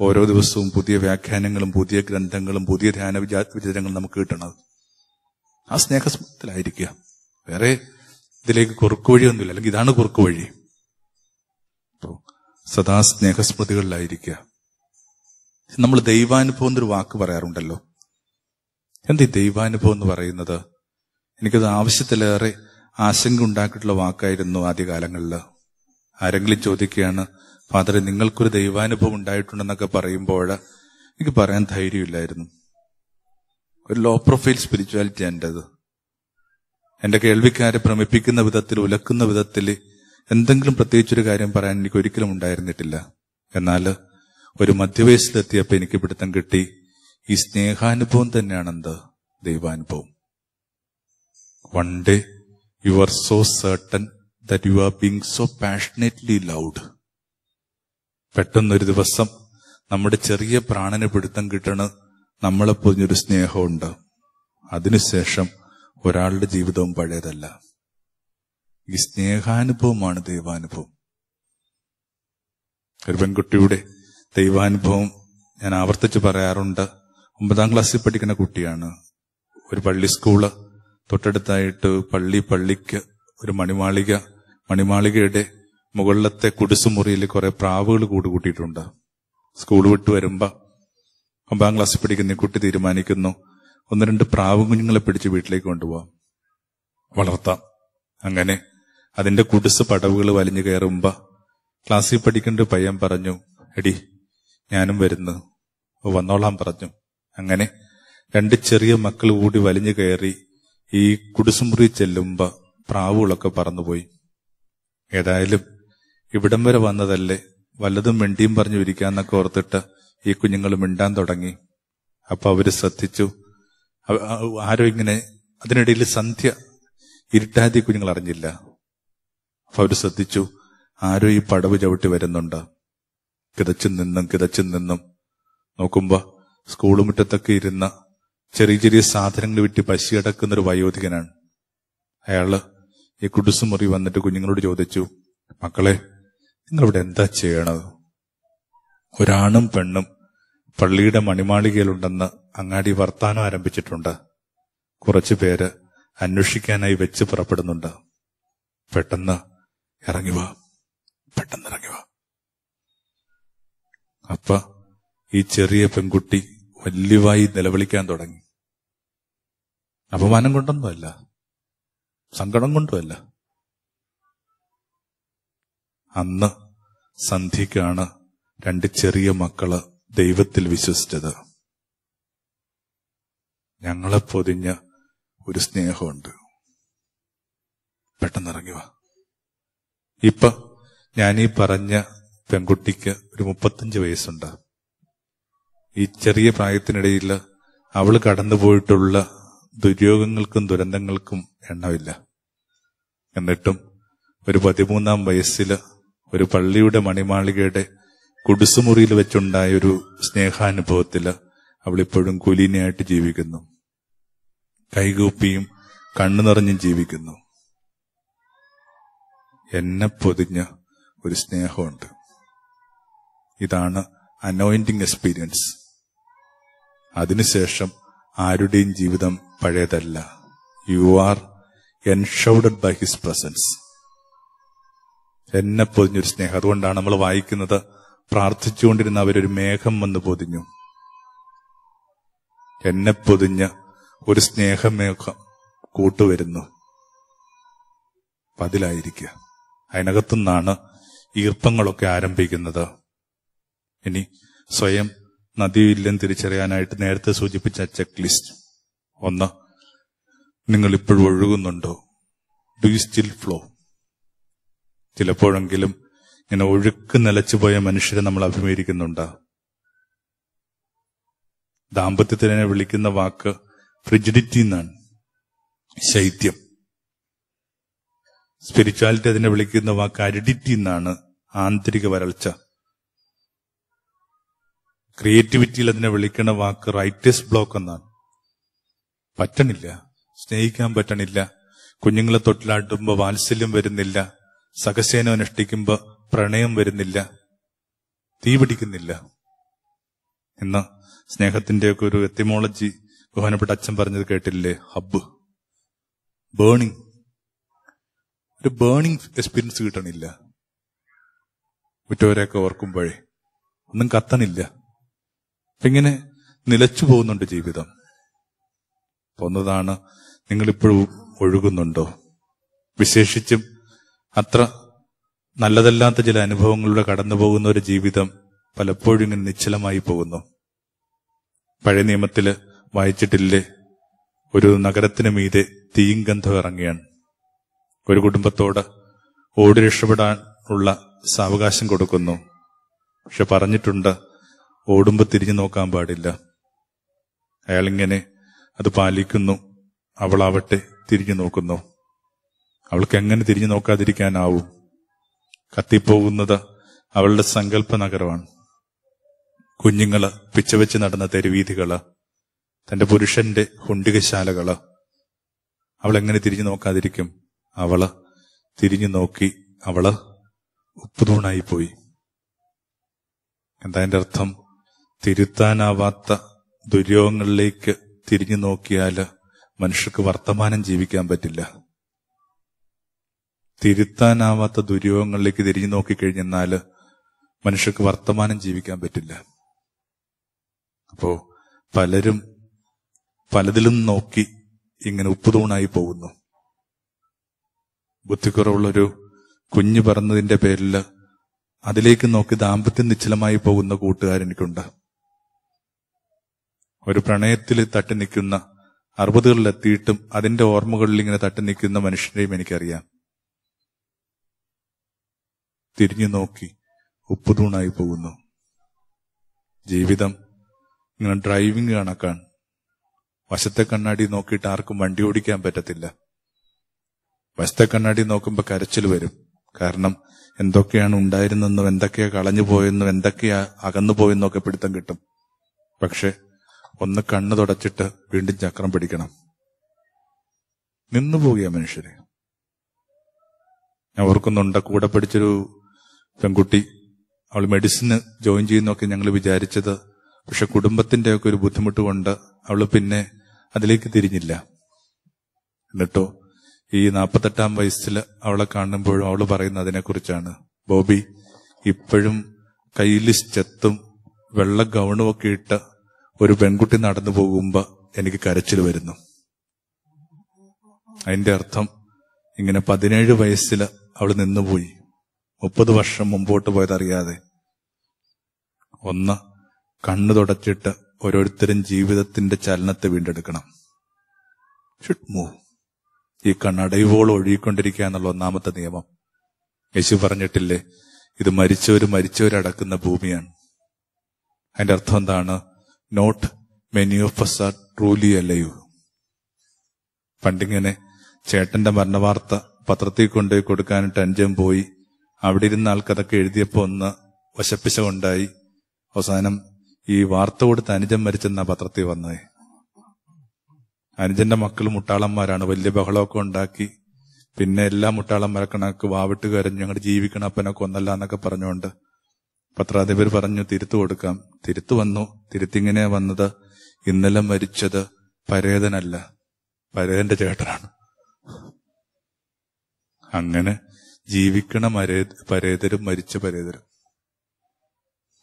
ഓരോ ദിവസവും പുതിയ വ്യാഖ്യാനങ്ങളും പുതിയ ഗ്രന്ഥങ്ങളും പുതിയ ധ്യാന വിചാരങ്ങളും നമുക്ക് കിട്ടുന്നത് ആ സ്നേഹത്തിലായിരിക്കുക വേറെ ഇതിലേക്ക് കുറുക്കുവഴിയൊന്നുമില്ല അല്ലെങ്കിൽ ഇതാണ് വഴി അപ്പോ സദാ സ്നേഹസ്മൃതികളിലായിരിക്കുക നമ്മൾ ദൈവാനുഭവം എന്നൊരു വാക്ക് പറയാറുണ്ടല്ലോ എന്ത് ഈ ദൈവാനുഭവം എന്ന് പറയുന്നത് എനിക്കത് ആവശ്യത്തിലേറെ ആശങ്ക ഉണ്ടാക്കിയിട്ടുള്ള വാക്കായിരുന്നു ആദ്യ കാലങ്ങളിൽ ആരെങ്കിലും ചോദിക്കുകയാണ് ഫാദർ നിങ്ങൾക്കൊരു ദൈവാനുഭവം ഉണ്ടായിട്ടുണ്ടെന്നൊക്കെ പറയുമ്പോൾ എനിക്ക് പറയാൻ ധൈര്യമില്ലായിരുന്നു ഒരു ലോ പ്രൊഫൈൽ സ്പിരിച്വാലിറ്റി എൻ്റെ അത് എന്റെ കേൾവിക്കാരെ ഭ്രമിപ്പിക്കുന്ന വിധത്തിൽ ഉലക്കുന്ന വിധത്തിൽ എന്തെങ്കിലും പ്രത്യേകിച്ചൊരു കാര്യം പറയാൻ എനിക്ക് ഒരിക്കലും ഉണ്ടായിരുന്നിട്ടില്ല എന്നാൽ ഒരു മധ്യവയസ്സിലെത്തിയപ്പോൾ എനിക്ക് പിടുത്തം കിട്ടി ഈ സ്നേഹാനുഭവം തന്നെയാണെന്ത് ദൈവാനുഭവം one day you are so certain you are being so passionately loved പെട്ടെന്നൊരു ദിവസം നമ്മുടെ ചെറിയ പ്രാണന് പിടുത്തം കിട്ടണ നമ്മളെ പൊതിഞ്ഞൊരു സ്നേഹമുണ്ട് അതിനുശേഷം ഒരാളുടെ ജീവിതവും പഴയതല്ല ഈ സ്നേഹാനുഭവമാണ് ദൈവാനുഭവം ഒരു പെൺകുട്ടിയുടെ ദൈവാനുഭവം ഞാൻ ആവർത്തിച്ച് പറയാറുണ്ട് ഒമ്പതാം ക്ലാസ്സിൽ പഠിക്കുന്ന കുട്ടിയാണ് ഒരു പള്ളി സ്കൂള് തൊട്ടടുത്തായിട്ട് പള്ളി പള്ളിക്ക് ഒരു മണിമാളിക മണിമാളികയുടെ മുകളിലത്തെ കുടിസുമുറിയിൽ കുറെ പ്രാവുകൾ കൂട് കൂട്ടിയിട്ടുണ്ട് സ്കൂൾ വിട്ട് വരുമ്പോൾ ഒമ്പതാം ക്ലാസ്സിൽ പഠിക്കുന്ന കുട്ടി തീരുമാനിക്കുന്നു ഒന്ന് രണ്ട് പ്രാവ് കുഞ്ഞുങ്ങളെ പിടിച്ച് വീട്ടിലേക്ക് കൊണ്ടുപോകാം വളർത്താം അങ്ങനെ അതിന്റെ കുടിസ് പടവുകൾ വലിഞ്ഞു കയറുമ്പോ ക്ലാസ്സിൽ പഠിക്കേണ്ട പയ്യൻ പറഞ്ഞു എടി ഞാനും വരുന്നു വന്നോളാം പറഞ്ഞു അങ്ങനെ രണ്ട് ചെറിയ മക്കൾ കൂടി വലിഞ്ഞു കയറി ഈ കുടിസുമുറി ചെല്ലുമ്പോ പ്രാവുകളൊക്കെ പറന്നുപോയി ഏതായാലും ഇവിടം വരെ വന്നതല്ലേ വല്ലതും മിണ്ടിയും പറഞ്ഞു ഇരിക്കാന്നൊക്കെ ഓർത്തിട്ട് ഈ കുഞ്ഞുങ്ങൾ മിണ്ടാൻ തുടങ്ങി അപ്പൊ അവര് ശ്രദ്ധിച്ചു ആരോ ഇങ്ങനെ അതിനിടയിൽ സന്ധ്യ ഇരുട്ടാതി കുഞ്ഞുങ്ങൾ അറിഞ്ഞില്ല അപ്പൊ അവർ ശ്രദ്ധിച്ചു ആരോ ഈ പടവ് ചവിട്ടി വരുന്നുണ്ട് കിതച്ചു നിന്നും കിതച്ചു നിന്നും നോക്കുമ്പോ സ്കൂൾ മുറ്റത്തൊക്കെ ഇരുന്ന ചെറിയ ചെറിയ സാധനങ്ങൾ വിറ്റ് പശി അടക്കുന്ന ഒരു വയോധികനാണ് അയാള് ഈ കുടുസുമുറി വന്നിട്ട് കുഞ്ഞുങ്ങളോട് ചോദിച്ചു മക്കളെ നിങ്ങളിവിടെ എന്താ ചെയ്യണത് ഒരാണും പെണ്ണും പള്ളിയുടെ മണിമാളികയിലുണ്ടെന്ന് അങ്ങാടി വർത്താനം ആരംഭിച്ചിട്ടുണ്ട് കുറച്ചു പേര് അന്വേഷിക്കാനായി വെച്ച് പുറപ്പെടുന്നുണ്ട് പെട്ടെന്ന് ഇറങ്ങിവാ പെട്ടെന്ന് ഇറങ്ങിവാ അപ്പ ഈ ചെറിയ പെൺകുട്ടി വല്യവായി നിലവിളിക്കാൻ തുടങ്ങി അപമാനം കൊണ്ടൊന്നുമല്ല സങ്കടം കൊണ്ടുമല്ല അന്ന് സന്ധ്യക്കാണ് രണ്ട് ചെറിയ മക്കള് ദൈവത്തിൽ വിശ്വസിച്ചത് ഞങ്ങളെ പൊതിഞ്ഞ ഒരു സ്നേഹമുണ്ട് പെട്ടെന്ന് ഇറങ്ങി ഞാൻ ഈ ഞാനീ പറഞ്ഞ പെൺകുട്ടിക്ക് ഒരു മുപ്പത്തഞ്ച് വയസ്സുണ്ട് ഈ ചെറിയ പ്രായത്തിനിടയിൽ അവൾ കടന്നുപോയിട്ടുള്ള ദുര്യോഗങ്ങൾക്കും ദുരന്തങ്ങൾക്കും എണ്ണമില്ല എന്നിട്ടും ഒരു പതിമൂന്നാം വയസ്സിൽ ഒരു പള്ളിയുടെ മണിമാളികയുടെ കുടുസുമുറിയിൽ വെച്ചുണ്ടായ ഒരു സ്നേഹാനുഭവത്തിൽ അവളിപ്പോഴും കുലീനയായിട്ട് ജീവിക്കുന്നു കൈകൂപ്പിയും കണ്ണു നിറഞ്ഞും ജീവിക്കുന്നു എന്നെ പൊതിഞ്ഞ ഒരു സ്നേഹമുണ്ട് ഇതാണ് അനോയിന്റിങ് എക്സ്പീരിയൻസ് അതിനുശേഷം ആരുടെയും ജീവിതം പഴയതല്ല you are enshrouded by his presence എന്നെ പൊതിഞ്ഞൊരു സ്നേഹം അതുകൊണ്ടാണ് നമ്മൾ വായിക്കുന്നത് പ്രാർത്ഥിച്ചുകൊണ്ടിരുന്ന അവരൊരു മേഘം വന്ന് പൊതിഞ്ഞു എന്നെ പൊതിഞ്ഞ ഒരു സ്നേഹമേഘം കൂട്ടുവരുന്നു അപ്പം അതിലായിരിക്കുക അതിനകത്തുനിന്നാണ് ഈർപ്പങ്ങളൊക്കെ ആരംഭിക്കുന്നത് ഇനി സ്വയം നദിയില്ലെന്ന് തിരിച്ചറിയാനായിട്ട് നേരത്തെ സൂചിപ്പിച്ച ചെക്ക് ലിസ്റ്റ് ഒന്ന് നിങ്ങൾ ഇപ്പോഴും ഒഴുകുന്നുണ്ടോ ഡു യു സ്റ്റിൽ ഫ്ലോ ചിലപ്പോഴെങ്കിലും ഇങ്ങനെ ഒഴുക്ക് നിലച്ചുപോയ മനുഷ്യരെ നമ്മൾ അഭിമുഖീകരിക്കുന്നുണ്ട് ദാമ്പത്യത്തിനെ വിളിക്കുന്ന വാക്ക് ഫ്രിജിഡിറ്റി എന്നാണ് ശൈത്യം സ്പിരിച്വാലിറ്റി അതിനെ വിളിക്കുന്ന വാക്ക് അരിഡിറ്റി എന്നാണ് ആന്തരിക വരൾച്ച ക്രിയേറ്റിവിറ്റിയിൽ അതിനെ വിളിക്കുന്ന വാക്ക് റൈറ്റേഴ്സ് ബ്ലോക്ക് എന്നാണ് പറ്റണില്ല സ്നേഹിക്കാൻ പറ്റണില്ല കുഞ്ഞുങ്ങളെ തൊട്ടിലാട്ടുമ്പോൾ വാത്സല്യം വരുന്നില്ല സഹസേനം അനുഷ്ഠിക്കുമ്പോൾ പ്രണയം വരുന്നില്ല തീ പിടിക്കുന്നില്ല എന്ന സ്നേഹത്തിന്റെയൊക്കെ ഒരു എത്തിമോളജി ബഹുമാനപ്പെട്ട അച്ഛൻ പറഞ്ഞത് കേട്ടില്ലേ ഹബ്ബ് ബേണിംഗ് ഒരു ബേണിംഗ് എക്സ്പീരിയൻസ് കിട്ടണില്ല മറ്റവരെയൊക്കെ ഓർക്കുമ്പോഴേ ഒന്നും കത്തണില്ല ഇങ്ങനെ നിലച്ചു പോകുന്നുണ്ട് ജീവിതം പോന്നതാണ് നിങ്ങളിപ്പോഴും ഒഴുകുന്നുണ്ടോ വിശേഷിച്ചും അത്ര നല്ലതല്ലാത്ത ചില അനുഭവങ്ങളിലൂടെ കടന്നു പോകുന്ന ഒരു ജീവിതം പലപ്പോഴും ഇങ്ങനെ നിശ്ചലമായി പോകുന്നു പഴയ നിയമത്തിൽ വായിച്ചിട്ടില്ലേ ഒരു നഗരത്തിന് മീതെ തീയും ഗന്ധം ഇറങ്ങിയാണ് ഒരു കുടുംബത്തോട് ഓടി രക്ഷപ്പെടാൻ ഉള്ള സാവകാശം കൊടുക്കുന്നു പക്ഷെ പറഞ്ഞിട്ടുണ്ട് ഓടുമ്പോൾ തിരിഞ്ഞു നോക്കാൻ പാടില്ല അയാളിങ്ങനെ അത് പാലിക്കുന്നു അവളാവട്ടെ തിരിഞ്ഞു നോക്കുന്നു അവൾക്ക് എങ്ങനെ തിരിഞ്ഞു നോക്കാതിരിക്കാനാവും കത്തിപ്പോകുന്നത് അവളുടെ സങ്കല്പ നഗരമാണ് കുഞ്ഞുങ്ങള് പിച്ചവെച്ച് നടന്ന തെരുവീതികള് തന്റെ പുരുഷന്റെ ഹുണ്ടികശാലകള് അവളെങ്ങനെ തിരിഞ്ഞു നോക്കാതിരിക്കും അവള് തിരിഞ്ഞു നോക്കി അവള് ഉപ്പുതൂണായി പോയി എന്താ എന്റെ അർത്ഥം തിരുത്താനാവാത്ത ദുര്യോഗങ്ങളിലേക്ക് തിരിഞ്ഞു നോക്കിയാൽ മനുഷ്യർക്ക് വർത്തമാനം ജീവിക്കാൻ പറ്റില്ല തിരുത്താനാവാത്ത ദുര്യോഗങ്ങളിലേക്ക് തിരിഞ്ഞു നോക്കിക്കഴിഞ്ഞെന്നാൽ മനുഷ്യർക്ക് വർത്തമാനം ജീവിക്കാൻ പറ്റില്ല അപ്പോ പലരും പലതിലും നോക്കി ഇങ്ങനെ ഉപ്പുതൂണായി പോകുന്നു ബുദ്ധിക്കുറവുള്ളൊരു കുഞ്ഞു പറഞ്ഞതിന്റെ പേരിൽ അതിലേക്ക് നോക്കി ദാമ്പത്യം നിശ്ചലമായി പോകുന്ന കൂട്ടുകാരെനിക്കുണ്ട് ഒരു പ്രണയത്തിൽ തട്ടി നിൽക്കുന്ന അറുപതുകളിലെത്തിയിട്ടും അതിന്റെ ഓർമ്മകളിൽ ഇങ്ങനെ തട്ടി നിൽക്കുന്ന മനുഷ്യരെയും എനിക്കറിയാം തിരിഞ്ഞു നോക്കി ഉപ്പുതൂണായി പോകുന്നു ജീവിതം ഇങ്ങനെ ഡ്രൈവിംഗ് കണക്കാൻ വശത്തെ കണ്ണാടി നോക്കിയിട്ട് ആർക്കും വണ്ടി ഓടിക്കാൻ പറ്റത്തില്ല വശത്തെ കണ്ണാടി നോക്കുമ്പോൾ കരച്ചിൽ വരും കാരണം എന്തൊക്കെയാണ് ഉണ്ടായിരുന്നെന്നും എന്തൊക്കെയാ കളഞ്ഞു പോയെന്നും എന്തൊക്കെയാ അകന്നു പോയെന്നൊക്കെ പിടുത്തം കിട്ടും പക്ഷെ ഒന്ന് കണ്ണ് തുടച്ചിട്ട് വീണ്ടും ചക്രം പിടിക്കണം നിന്നു പോകുക മനുഷ്യരെ ഞാൻ ഓർക്കുന്നുണ്ട് കൂടെ പിടിച്ചൊരു പെൺകുട്ടി അവൾ മെഡിസിന് ജോയിൻ ചെയ്യുന്നൊക്കെ ഞങ്ങൾ വിചാരിച്ചത് പക്ഷെ കുടുംബത്തിന്റെ ഒക്കെ ഒരു ബുദ്ധിമുട്ട് കൊണ്ട് അവൾ പിന്നെ അതിലേക്ക് തിരിഞ്ഞില്ല എന്നിട്ടോ ഈ നാൽപ്പത്തെട്ടാം വയസ്സിൽ അവളെ കാണുമ്പോഴും അവൾ പറയുന്ന അതിനെക്കുറിച്ചാണ് ബോബി ഇപ്പോഴും കയ്യിൽ ചെത്തും വെള്ള ഗൗണും ഒക്കെ ഇട്ട് ഒരു പെൺകുട്ടി നടന്നു പോകുമ്പോൾ എനിക്ക് കരച്ചിൽ വരുന്നു അതിന്റെ അർത്ഥം ഇങ്ങനെ പതിനേഴ് വയസ്സിൽ അവൾ നിന്നുപോയി മുപ്പത് വർഷം മുമ്പോട്ട് പോയതറിയാതെ ഒന്ന് കണ്ണു തുടച്ചിട്ട് ഓരോരുത്തരും ജീവിതത്തിന്റെ ചലനത്തെ വീണ്ടെടുക്കണം ഷുഡ് മൂവ് ഈ കണ്ണടയുവോളം ഒഴുകിക്കൊണ്ടിരിക്കുക എന്നുള്ള ഒന്നാമത്തെ നിയമം യേശു പറഞ്ഞിട്ടില്ലേ ഇത് മരിച്ചവർ മരിച്ചവരടക്കുന്ന ഭൂമിയാണ് അതിന്റെ അർത്ഥം എന്താണ് not many of us are truly അല്ലയോ പണ്ടിങ്ങനെ ചേട്ടന്റെ മരണവാർത്ത പത്രത്തിൽ കൊണ്ടുപോയി കൊടുക്കാനിട്ട് അഞ്ചും പോയി അവിടെ ഇരുന്ന ആൾക്കതൊക്കെ എഴുതിയപ്പോൾ ഒന്ന് വശപ്പിശ ഉണ്ടായി അവസാനം ഈ വാർത്ത കൊടുത്ത് അനുജൻ മരിച്ചെന്ന പത്രത്തിൽ വന്നത് അനുജന്റെ മക്കൾ മുട്ടാളന്മാരാണ് വലിയ ബഹളമൊക്കെ ഉണ്ടാക്കി പിന്നെ എല്ലാ മുട്ടാളന്മാരെ കണക്ക് വാവിട്ട് കരഞ്ഞു ഞങ്ങൾ ജീവിക്കണം അപ്പനൊക്കെ ഒന്നല്ല എന്നൊക്കെ പറഞ്ഞുകൊണ്ട് പത്രാധിപർ പറഞ്ഞു തിരുത്തു കൊടുക്കാം തിരുത്തു വന്നു തിരുത്തിങ്ങനെ വന്നത് ഇന്നലെ മരിച്ചത് പരേതനല്ല പരേതന്റെ ചേട്ടനാണ് അങ്ങനെ ജീവിക്കണ മരേ പരേതരും മരിച്ച പരേതരും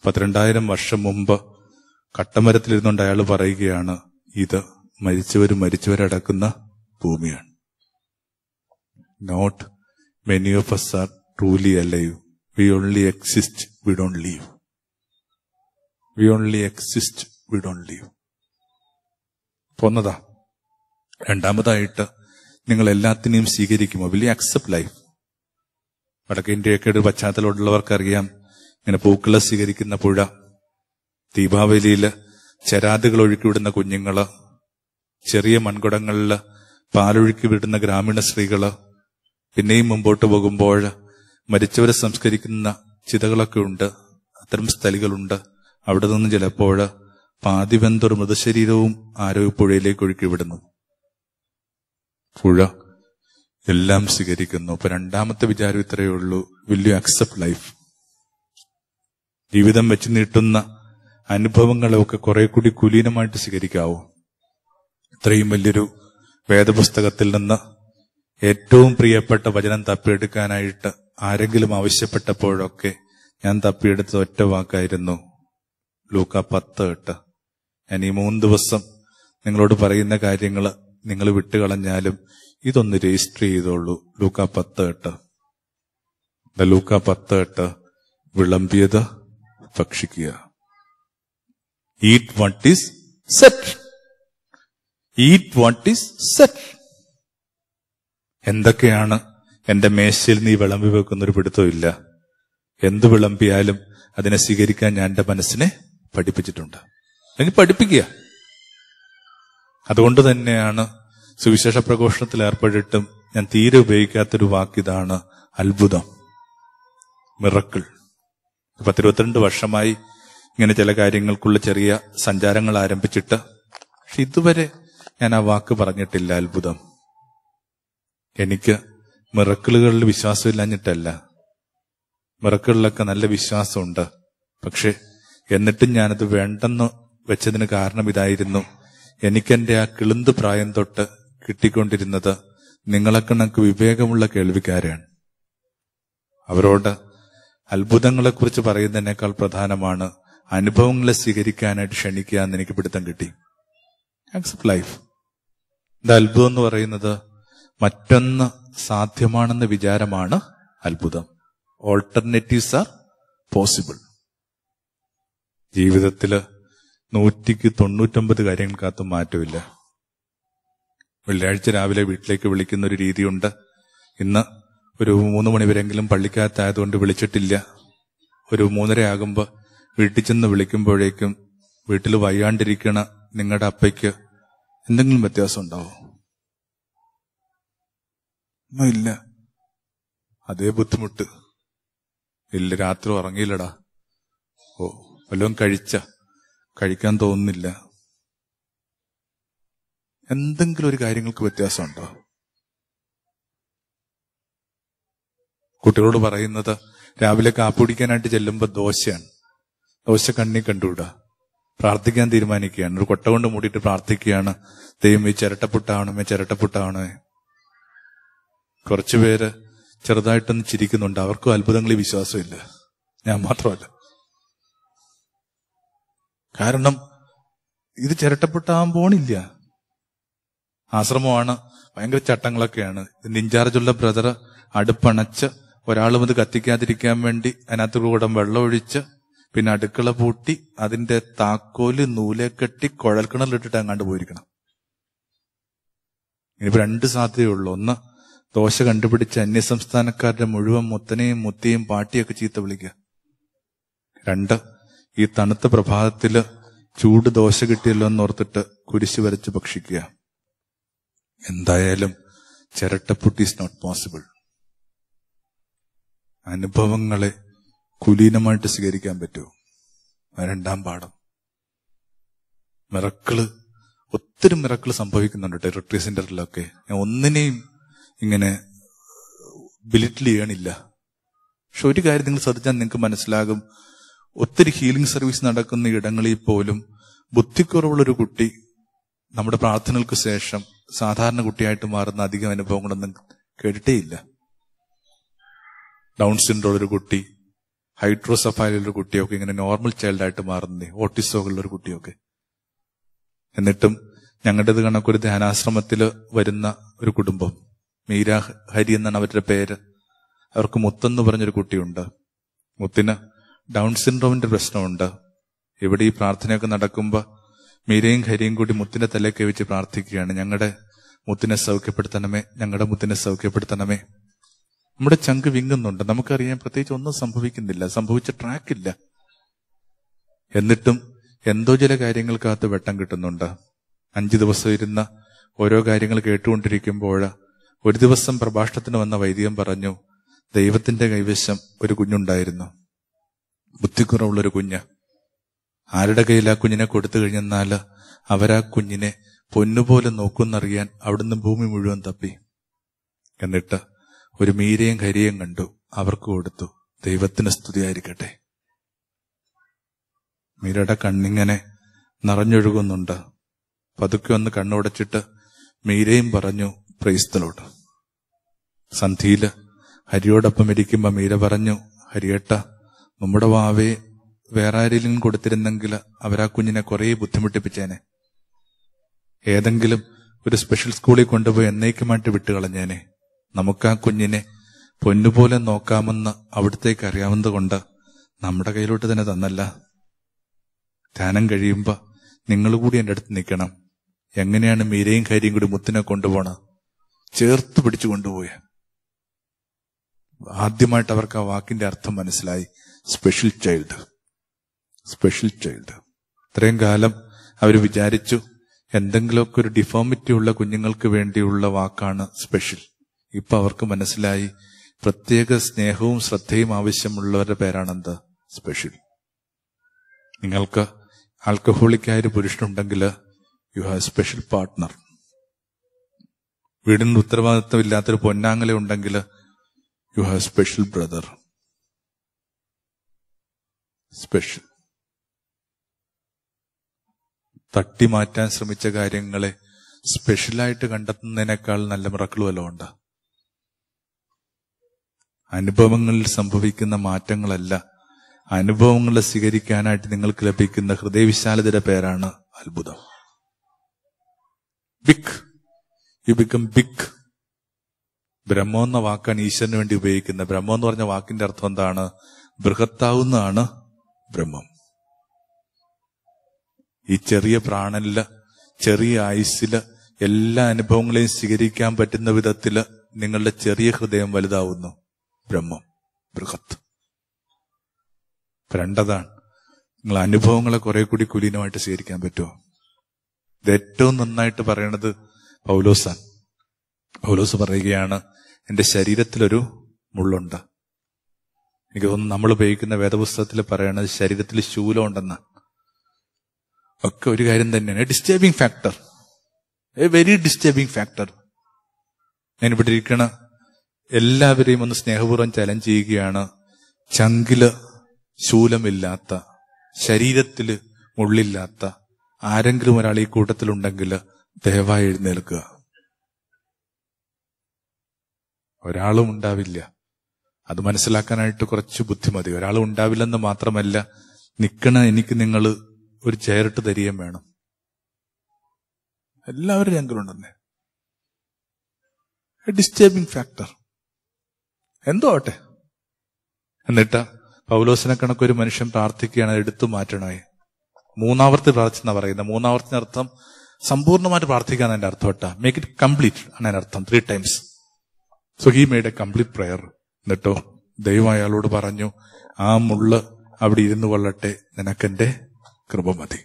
പന്ത്രണ്ടായിരം വർഷം മുമ്പ് കട്ടമരത്തിലിരുന്നുകൊണ്ട് അയാൾ പറയുകയാണ് ഇത് മരിച്ചവരും മരിച്ചവരടക്കുന്ന ഭൂമിയാണ് not many of us are truly alive we only exist we don't live we only exist we don't live പോന്നതാ രണ്ടാമതായിട്ട് നിങ്ങൾ എല്ലാത്തിനെയും സ്വീകരിക്കുമോ വിൽ യു അക്സെപ്റ്റ് ലൈഫ് വടക്കേ ഇന്ത്യയൊക്കെ പശ്ചാത്തലമുള്ളവർക്കറിയാം ഇങ്ങനെ പൂക്കളെ സ്വീകരിക്കുന്ന പുഴ ദീപാവലിയിൽ ചരാതുകൾ വിടുന്ന കുഞ്ഞുങ്ങള് ചെറിയ മൺകുടങ്ങളിൽ പാലൊഴുക്കി വിടുന്ന ഗ്രാമീണ സ്ത്രീകള് പിന്നെയും മുമ്പോട്ട് പോകുമ്പോൾ മരിച്ചവരെ സംസ്കരിക്കുന്ന ചിതകളൊക്കെ ഉണ്ട് അത്തരം സ്ഥലികളുണ്ട് അവിടെ നിന്ന് ചിലപ്പോൾ പാതിവെന്തൊരു മൃതശരീരവും ആരോഗ്യപ്പുഴയിലേക്ക് ഒഴുക്കി വിടുന്നു പുഴ എല്ലാം സ്വീകരിക്കുന്നു അപ്പൊ രണ്ടാമത്തെ വിചാരം ഇത്രയേ ഉള്ളൂ വിൽ യു അക്സെപ്റ്റ് ലൈഫ് ജീവിതം വെച്ച് നീട്ടുന്ന അനുഭവങ്ങളൊക്കെ കുറെ കൂടി കുലീനമായിട്ട് സ്വീകരിക്കാവോ ഇത്രയും വലിയൊരു വേദപുസ്തകത്തിൽ നിന്ന് ഏറ്റവും പ്രിയപ്പെട്ട വചനം തപ്പിയെടുക്കാനായിട്ട് ആരെങ്കിലും ആവശ്യപ്പെട്ടപ്പോഴൊക്കെ ഞാൻ തപ്പിയെടുത്ത ഒറ്റ വാക്കായിരുന്നു ലൂക്ക പത്ത് എട്ട് ഞാൻ ഈ മൂന്ന് ദിവസം നിങ്ങളോട് പറയുന്ന കാര്യങ്ങൾ നിങ്ങൾ വിട്ടുകളഞ്ഞാലും ഇതൊന്ന് രജിസ്റ്റർ ചെയ്തോളൂ ലൂക്ക പത്ത് എട്ട് ലൂക്ക പത്ത് എട്ട് വിളമ്പിയത് ഭക്ഷിക്കുക eat what is set eat what is set എന്തൊക്കെയാണ് എന്റെ മേശയിൽ നീ വിളമ്പി വെക്കുന്ന ഒരു പിടുത്തമില്ല എന്ത് വിളമ്പിയാലും അതിനെ സ്വീകരിക്കാൻ ഞാൻ എന്റെ മനസ്സിനെ പഠിപ്പിച്ചിട്ടുണ്ട് അല്ലെങ്കിൽ പഠിപ്പിക്കുക അതുകൊണ്ട് തന്നെയാണ് സുവിശേഷ പ്രഘോഷണത്തിൽ ഏർപ്പെട്ടിട്ടും ഞാൻ തീരെ ഉപയോഗിക്കാത്തൊരു വാക്കിതാണ് അത്ഭുതം മിറക്കിൾ പത്തിരുപത്തിരണ്ട് വർഷമായി ഇങ്ങനെ ചില കാര്യങ്ങൾക്കുള്ള ചെറിയ സഞ്ചാരങ്ങൾ ആരംഭിച്ചിട്ട് പക്ഷെ ഇതുവരെ ഞാൻ ആ വാക്ക് പറഞ്ഞിട്ടില്ല അത്ഭുതം എനിക്ക് മിറക്കിളുകളിൽ വിശ്വാസമില്ലാഞ്ഞിട്ടല്ല മിറക്കിളിലൊക്കെ നല്ല വിശ്വാസമുണ്ട് പക്ഷെ എന്നിട്ടും ഞാനത് വേണ്ടെന്ന് വെച്ചതിന് കാരണം ഇതായിരുന്നു എനിക്കെന്റെ ആ കിളുന്ത് പ്രായം തൊട്ട് കിട്ടിക്കൊണ്ടിരുന്നത് നിങ്ങളെക്കണക്ക് വിവേകമുള്ള കേൾവിക്കാരാണ് അവരോട് അത്ഭുതങ്ങളെക്കുറിച്ച് പറയുന്നതിനേക്കാൾ പ്രധാനമാണ് അനുഭവങ്ങളെ സ്വീകരിക്കാനായിട്ട് ക്ഷണിക്കുക എന്ന് എനിക്ക് പിടുത്തം കിട്ടി ആക്സെപ്റ്റ് ലൈഫ് ഇത് അത്ഭുതം എന്ന് പറയുന്നത് മറ്റൊന്ന് സാധ്യമാണെന്ന വിചാരമാണ് അത്ഭുതം ഓൾട്ടർനേറ്റീവ്സ് ആർ പോസിബിൾ ജീവിതത്തിൽ നൂറ്റിക്ക് തൊണ്ണൂറ്റൊമ്പത് കാര്യങ്ങൾക്കകത്തും മാറ്റമില്ല വെള്ളിയാഴ്ച രാവിലെ വീട്ടിലേക്ക് വിളിക്കുന്ന ഒരു രീതിയുണ്ട് ഇന്ന് ഒരു മൂന്ന് മണിവരെങ്കിലും പള്ളിക്കകത്തായതുകൊണ്ട് വിളിച്ചിട്ടില്ല ഒരു മൂന്നര ആകുമ്പോൾ വീട്ടിൽ ചെന്ന് വിളിക്കുമ്പോഴേക്കും വീട്ടിൽ വയ്യാണ്ടിരിക്കണ നിങ്ങളുടെ അപ്പയ്ക്ക് എന്തെങ്കിലും വ്യത്യാസം ഉണ്ടാവോ ഇല്ല അതേ ബുദ്ധിമുട്ട് ഇല്ല രാത്രി ഉറങ്ങിയില്ലടാ ഓ വല്ലതും കഴിച്ച കഴിക്കാൻ തോന്നുന്നില്ല എന്തെങ്കിലും ഒരു കാര്യങ്ങൾക്ക് വ്യത്യാസമുണ്ടോ കുട്ടികളോട് പറയുന്നത് രാവിലെ കാപ്പി കുടിക്കാനായിട്ട് ചെല്ലുമ്പോൾ ദോശയാണ് ദോശ കണ്ണി കണ്ടുവിടുക പ്രാർത്ഥിക്കാൻ തീരുമാനിക്കുകയാണ് ഒരു കൊട്ട കൊണ്ട് മൂടിയിട്ട് പ്രാർത്ഥിക്കുകയാണ് ദൈവം ഈ ചിരട്ടപ്പുട്ടാവണമേ ചിരട്ടപ്പുട്ടാവണമേ കുറച്ചുപേര് ചെറുതായിട്ടൊന്ന് ചിരിക്കുന്നുണ്ട് അവർക്കും അത്ഭുതങ്ങളിൽ വിശ്വാസമില്ല ഞാൻ മാത്രമല്ല കാരണം ഇത് ചിരട്ടപ്പുട്ടാവാൻ പോണില്ല ആശ്രമമാണ് ഭയങ്കര ചട്ടങ്ങളൊക്കെയാണ് ഇതിന്റെ ഇൻചാർജുള്ള ബ്രദർ അടുപ്പണച്ച് ഒരാളും അത് കത്തിക്കാതിരിക്കാൻ വേണ്ടി അതിനകത്ത് കൂടം വെള്ളമൊഴിച്ച് പിന്നെ അടുക്കള പൂട്ടി അതിന്റെ താക്കോല് നൂലെ കെട്ടി കുഴൽക്കിണറിലിട്ടിട്ട് അങ്ങാണ്ട് പോയിരിക്കണം ഇനിയിപ്പോ രണ്ട് സാധ്യതയുള്ളൂ ഒന്ന് ദോശ കണ്ടുപിടിച്ച് അന്യസംസ്ഥാനക്കാരുടെ മുഴുവൻ മുത്തനെയും മുത്തിയും പാട്ടിയൊക്കെ ചീത്ത വിളിക്കുക രണ്ട് ഈ തണുത്ത പ്രഭാതത്തില് ചൂട് ദോശ കിട്ടിയല്ലോ എന്നോർത്തിട്ട് കുരിശ് വരച്ച് ഭക്ഷിക്കുക എന്തായാലും ചിരട്ടപ്പുട്ടി ഇസ് നോട്ട് പോസിബിൾ അനുഭവങ്ങളെ കുലീനമായിട്ട് സ്വീകരിക്കാൻ പറ്റുമോ രണ്ടാം പാഠം മിറക്കിള് ഒത്തിരി മിറക്കിൾ സംഭവിക്കുന്നുണ്ട് ടെറിട്ടറി സെന്ററിലൊക്കെ ഞാൻ ഒന്നിനെയും ഇങ്ങനെ ബിലിറ്റിൽ ചെയ്യണില്ല പക്ഷെ ഒരു കാര്യം നിങ്ങൾ ശ്രദ്ധിച്ചാൽ നിങ്ങൾക്ക് മനസ്സിലാകും ഒത്തിരി ഹീലിംഗ് സർവീസ് നടക്കുന്ന ഇടങ്ങളിൽ പോലും ബുദ്ധിക്കുറവുള്ളൊരു കുട്ടി നമ്മുടെ പ്രാർത്ഥനകൾക്ക് ശേഷം സാധാരണ കുട്ടിയായിട്ട് മാറുന്ന അധികം അനുഭവങ്ങളൊന്നും കേട്ടിട്ടേയില്ല ഡൗൺ സിൻഡ്രോൾ ഒരു കുട്ടി ഒരു കുട്ടിയൊക്കെ ഇങ്ങനെ നോർമൽ ചൈൽഡായിട്ട് മാറുന്നേ ഓട്ടിസോകളുള്ള ഒരു കുട്ടിയൊക്കെ എന്നിട്ടും ഞങ്ങളുടേത് കണക്കൊരു ധ്യാനാശ്രമത്തിൽ വരുന്ന ഒരു കുടുംബം മീര ഹരി എന്നാണ് അവരുടെ പേര് അവർക്ക് മുത്തെന്ന് പറഞ്ഞൊരു കുട്ടിയുണ്ട് മുത്തിന് ഡൗൺ സിൻഡ്രോമിന്റെ പ്രശ്നമുണ്ട് ഇവിടെ ഈ പ്രാർത്ഥനയൊക്കെ നടക്കുമ്പോൾ മീരയും ഖരിയും കൂടി മുത്തിന്റെ തലയൊക്കെ വെച്ച് പ്രാർത്ഥിക്കുകയാണ് ഞങ്ങളുടെ മുത്തിനെ സൗഖ്യപ്പെടുത്തണമേ ഞങ്ങളുടെ മുത്തിനെ സൗഖ്യപ്പെടുത്തണമേ നമ്മുടെ ചങ്ക് വിങ്ങുന്നുണ്ട് നമുക്കറിയാം പ്രത്യേകിച്ച് ഒന്നും സംഭവിക്കുന്നില്ല സംഭവിച്ച ട്രാക്കില്ല എന്നിട്ടും എന്തോ ചില കാര്യങ്ങൾക്കകത്ത് വെട്ടം കിട്ടുന്നുണ്ട് അഞ്ചു ദിവസം ഇരുന്ന ഓരോ കാര്യങ്ങൾ കേട്ടുകൊണ്ടിരിക്കുമ്പോൾ ഒരു ദിവസം പ്രഭാഷണത്തിന് വന്ന വൈദികം പറഞ്ഞു ദൈവത്തിന്റെ കൈവശം ഒരു കുഞ്ഞുണ്ടായിരുന്നു ബുദ്ധിക്കുറവുള്ളൊരു കുഞ്ഞ് ആരുടെ കയ്യിൽ ആ കുഞ്ഞിനെ കൊടുത്തു കഴിഞ്ഞെന്നാൽ അവരാ കുഞ്ഞിനെ പൊന്നുപോലെ നോക്കുന്നറിയാൻ അവിടുന്ന് ഭൂമി മുഴുവൻ തപ്പി എന്നിട്ട് ഒരു മീരയും കരിയും കണ്ടു അവർക്ക് കൊടുത്തു ദൈവത്തിന് സ്തുതിയായിരിക്കട്ടെ മീരയുടെ കണ്ണിങ്ങനെ നിറഞ്ഞൊഴുകുന്നുണ്ട് പതുക്കെ ഒന്ന് കണ്ണുടച്ചിട്ട് മീരയും പറഞ്ഞു പ്രൈസ്തനോട് സന്ധിയില് ഹരിയോടൊപ്പം ഇരിക്കുമ്പോ മീര പറഞ്ഞു ഹരിയേട്ട നമ്മുടെ വാവേ വേറെ ആരെങ്കിലും കൊടുത്തിരുന്നെങ്കിൽ അവരാ കുഞ്ഞിനെ കുറെ ബുദ്ധിമുട്ടിപ്പിച്ചേനെ ഏതെങ്കിലും ഒരു സ്പെഷ്യൽ സ്കൂളിൽ കൊണ്ടുപോയി എന്നേക്കുമായിട്ട് വിട്ടുകളഞ്ഞേനെ നമുക്ക് ആ കുഞ്ഞിനെ പൊന്നുപോലെ നോക്കാമെന്ന് അവിടത്തേക്ക് അറിയാവുന്നത് കൊണ്ട് നമ്മുടെ കയ്യിലോട്ട് തന്നെ തന്നല്ല ധ്യാനം കഴിയുമ്പോൾ നിങ്ങൾ കൂടി എൻ്റെ അടുത്ത് നിൽക്കണം എങ്ങനെയാണ് മീരയും കാര്യം കൂടി മുത്തിനെ കൊണ്ടുപോണ ചേർത്ത് പിടിച്ചു കൊണ്ടുപോയ ആദ്യമായിട്ട് അവർക്ക് ആ വാക്കിന്റെ അർത്ഥം മനസ്സിലായി സ്പെഷ്യൽ ചൈൽഡ് സ്പെഷ്യൽ ചൈൽഡ് ഇത്രയും കാലം അവർ വിചാരിച്ചു എന്തെങ്കിലുമൊക്കെ ഒരു ഡിഫോമിറ്റി ഉള്ള കുഞ്ഞുങ്ങൾക്ക് വേണ്ടിയുള്ള വാക്കാണ് സ്പെഷ്യൽ ഇപ്പൊ അവർക്ക് മനസ്സിലായി പ്രത്യേക സ്നേഹവും ശ്രദ്ധയും ആവശ്യമുള്ളവരുടെ പേരാണെന്ത് സ്പെഷ്യൽ നിങ്ങൾക്ക് ആൽക്കഹോളിക്കായൊരു ഒരു പുരുഷനുണ്ടെങ്കിൽ യു ഹാവ് സ്പെഷ്യൽ പാർട്ട്ണർ വീടിന് ഉത്തരവാദിത്വം ഇല്ലാത്തൊരു പൊന്നാങ്ങല ഉണ്ടെങ്കിൽ you have special brother special തട്ടിമാറ്റാൻ ശ്രമിച്ച കാര്യങ്ങളെ സ്പെഷ്യലായിട്ട് കണ്ടെത്തുന്നതിനേക്കാൾ നല്ല മിറക്കളുമല്ലോ ഉണ്ട് അനുഭവങ്ങളിൽ സംഭവിക്കുന്ന മാറ്റങ്ങളല്ല അനുഭവങ്ങളെ സ്വീകരിക്കാനായിട്ട് നിങ്ങൾക്ക് ലഭിക്കുന്ന ഹൃദയവിശാലതയുടെ പേരാണ് അത്ഭുതം ബിഗ് യു ബിക്കം ബിഗ് ബ്രഹ്മം എന്ന വാക്കാണ് ഈശ്വരന് വേണ്ടി ഉപയോഗിക്കുന്നത് ബ്രഹ്മം എന്ന് പറഞ്ഞ വാക്കിന്റെ അർത്ഥം എന്താണ് ബൃഹത്താവുന്നതാണ് ബ്രഹ്മം ഈ ചെറിയ പ്രാണനില് ചെറിയ ആയുസ്സില് എല്ലാ അനുഭവങ്ങളെയും സ്വീകരിക്കാൻ പറ്റുന്ന വിധത്തില് നിങ്ങളുടെ ചെറിയ ഹൃദയം വലുതാവുന്നു ബ്രഹ്മം ബൃഹത്ത് രണ്ടതാണ് നിങ്ങൾ അനുഭവങ്ങളെ കുറെ കൂടി കുലീനമായിട്ട് സ്വീകരിക്കാൻ പറ്റുമോ ഇത് ഏറ്റവും നന്നായിട്ട് പറയണത് പൗലോസാണ് പൗലോസ് പറയുകയാണ് എന്റെ ശരീരത്തിലൊരു മുള്ളുണ്ട് എനിക്ക് തോന്നുന്നു നമ്മൾ ഉപയോഗിക്കുന്ന വേദപുസ്തകത്തിൽ പറയണത് ശരീരത്തിൽ ശൂലം ഒക്കെ ഒരു കാര്യം തന്നെയാണ് disturbing factor a very disturbing factor ഞാൻ ഇവിടെ ഇരിക്കണ എല്ലാവരെയും ഒന്ന് സ്നേഹപൂർവ്വം ചലഞ്ച് ചെയ്യുകയാണ് ചങ്കില് ശൂലമില്ലാത്ത ശരീരത്തില് മുള്ളില്ലാത്ത ആരെങ്കിലും ഒരാൾ ഈ കൂട്ടത്തിലുണ്ടെങ്കിൽ ദയവായി എഴുന്നേൽക്കുക ഒരാളും ഉണ്ടാവില്ല അത് മനസ്സിലാക്കാനായിട്ട് കുറച്ച് ബുദ്ധിമതി ഒരാളും ഉണ്ടാവില്ലെന്ന് മാത്രമല്ല നിൽക്കണ എനിക്ക് നിങ്ങൾ ഒരു ചേരട്ട് തരികയും വേണം എല്ലാവരുടെ തന്നെ ഡിസ്റ്റേബിംഗ് ഫാക്ടർ എന്തോ ആട്ടെ എന്നിട്ട് പൗലോസിനെ കണക്കൊരു മനുഷ്യൻ പ്രാർത്ഥിക്കുകയാണ് എടുത്തു മാറ്റണമായി മൂന്നാവർത്തി പ്രാർത്ഥിച്ചെന്ന പറയുന്നത് മൂന്നാവർത്തിന് അർത്ഥം സമ്പൂർണ്ണമായിട്ട് പ്രാർത്ഥിക്കുക എന്നതിന്റെ അർത്ഥം കേട്ടാ മേക്ക് ഇറ്റ് കംപ്ലീറ്റ് ആണ് അതിന്റെ അർത്ഥം three times so he made a complete prayer എന്നിട്ടോ ദൈവം അയാളോട് പറഞ്ഞു ആ മുള്ള് അവിടെ ഇരുന്നു കൊള്ളട്ടെ നിനക്കെന്റെ കൃപ മതി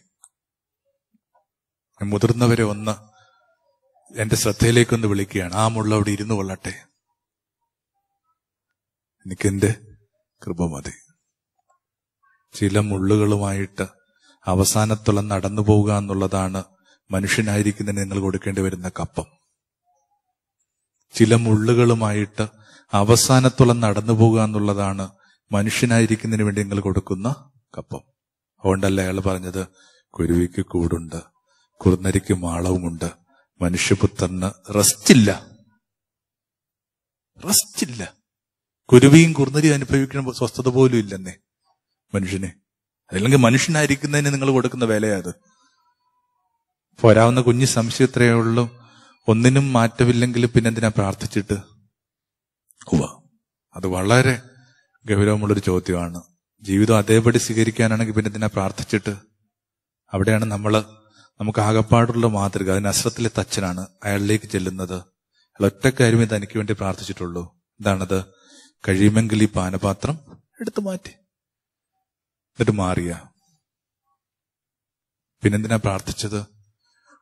മുതിർന്നവരെ ഒന്ന് എന്റെ ശ്രദ്ധയിലേക്കൊന്ന് വിളിക്കുകയാണ് ആ മുള്ള അവിടെ ഇരുന്നു കൊള്ളട്ടെ എനിക്കെന്റെ കൃപ മതി ചില മുള്ളുകളുമായിട്ട് അവസാനത്തുള്ള നടന്നു പോവുക എന്നുള്ളതാണ് മനുഷ്യനായിരിക്കുന്നതിന് നിങ്ങൾ കൊടുക്കേണ്ടി വരുന്ന കപ്പം ചില മുള്ളുകളുമായിട്ട് അവസാനത്തോളം നടന്നു പോകുക എന്നുള്ളതാണ് മനുഷ്യനായിരിക്കുന്നതിന് വേണ്ടി നിങ്ങൾ കൊടുക്കുന്ന കപ്പം അതുകൊണ്ടല്ല അയാൾ പറഞ്ഞത് കുരുവിക്ക് കൂടുണ്ട് കുറുനരിക്ക് മാളവുമുണ്ട് മനുഷ്യപുത്രന് റസ്റ്റില്ല റസ്റ്റില്ല കുരുവിയും കുറുനരിയും അനുഭവിക്കുന്ന സ്വസ്ഥത പോലും ഇല്ലെന്നേ മനുഷ്യന് അല്ലെങ്കിൽ മനുഷ്യനായിരിക്കുന്നതിന് നിങ്ങൾ കൊടുക്കുന്ന വിലയാത് പോരാവുന്ന കുഞ്ഞു സംശയത്രയേ ഉള്ളൂ ഒന്നിനും മാറ്റമില്ലെങ്കിൽ പിന്നെന്തിനാ പ്രാർത്ഥിച്ചിട്ട് ഉവ അത് വളരെ ഗൗരവമുള്ളൊരു ചോദ്യമാണ് ജീവിതം അതേപടി സ്വീകരിക്കാനാണെങ്കിൽ പിന്നെ ഇതിനെ പ്രാർത്ഥിച്ചിട്ട് അവിടെയാണ് നമ്മൾ നമുക്ക് ആകപ്പാടുള്ള മാതൃക അതിന് അസ്രത്തിലെ തച്ചനാണ് അയാളിലേക്ക് ചെല്ലുന്നത് അയാൾ ഒറ്റ കാര്യം ഇത് എനിക്ക് വേണ്ടി പ്രാർത്ഥിച്ചിട്ടുള്ളൂ എന്താണത് കഴിയുമെങ്കിൽ ഈ പാനപാത്രം എടുത്തു മാറ്റി എന്നിട്ട് മാറിയ പിന്നെന്തിനാ പ്രാർത്ഥിച്ചത്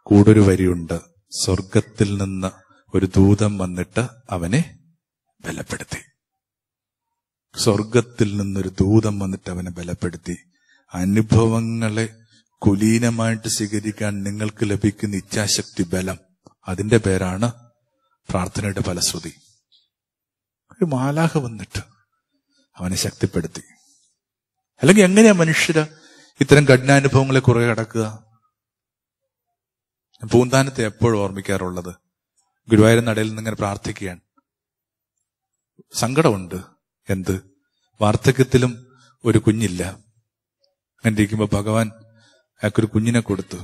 കൂടെ ഒരു വരിയുണ്ട് സ്വർഗത്തിൽ നിന്ന് ഒരു ദൂതം വന്നിട്ട് അവനെ ബലപ്പെടുത്തി സ്വർഗത്തിൽ നിന്നൊരു ദൂതം വന്നിട്ട് അവനെ ബലപ്പെടുത്തി അനുഭവങ്ങളെ കുലീനമായിട്ട് സ്വീകരിക്കാൻ നിങ്ങൾക്ക് ലഭിക്കുന്ന ഇച്ഛാശക്തി ബലം അതിന്റെ പേരാണ് പ്രാർത്ഥനയുടെ ഫലശ്രുതി ഒരു മാലാഹ വന്നിട്ട് അവനെ ശക്തിപ്പെടുത്തി അല്ലെങ്കിൽ എങ്ങനെയാ മനുഷ്യര് ഇത്തരം കഠിനാനുഭവങ്ങളെ കുറെ കടക്കുക പൂന്താനത്തെ എപ്പോഴും ഓർമ്മിക്കാറുള്ളത് ഗുരുവായൂർ നടയിൽ നിന്ന് ഇങ്ങനെ പ്രാർത്ഥിക്കുകയാണ് സങ്കടമുണ്ട് എന്ത് വാർദ്ധക്യത്തിലും ഒരു കുഞ്ഞില്ല അങ്ങനെ ഇരിക്കുമ്പോൾ ഭഗവാൻ അയാൾക്കൊരു കുഞ്ഞിനെ കൊടുത്തു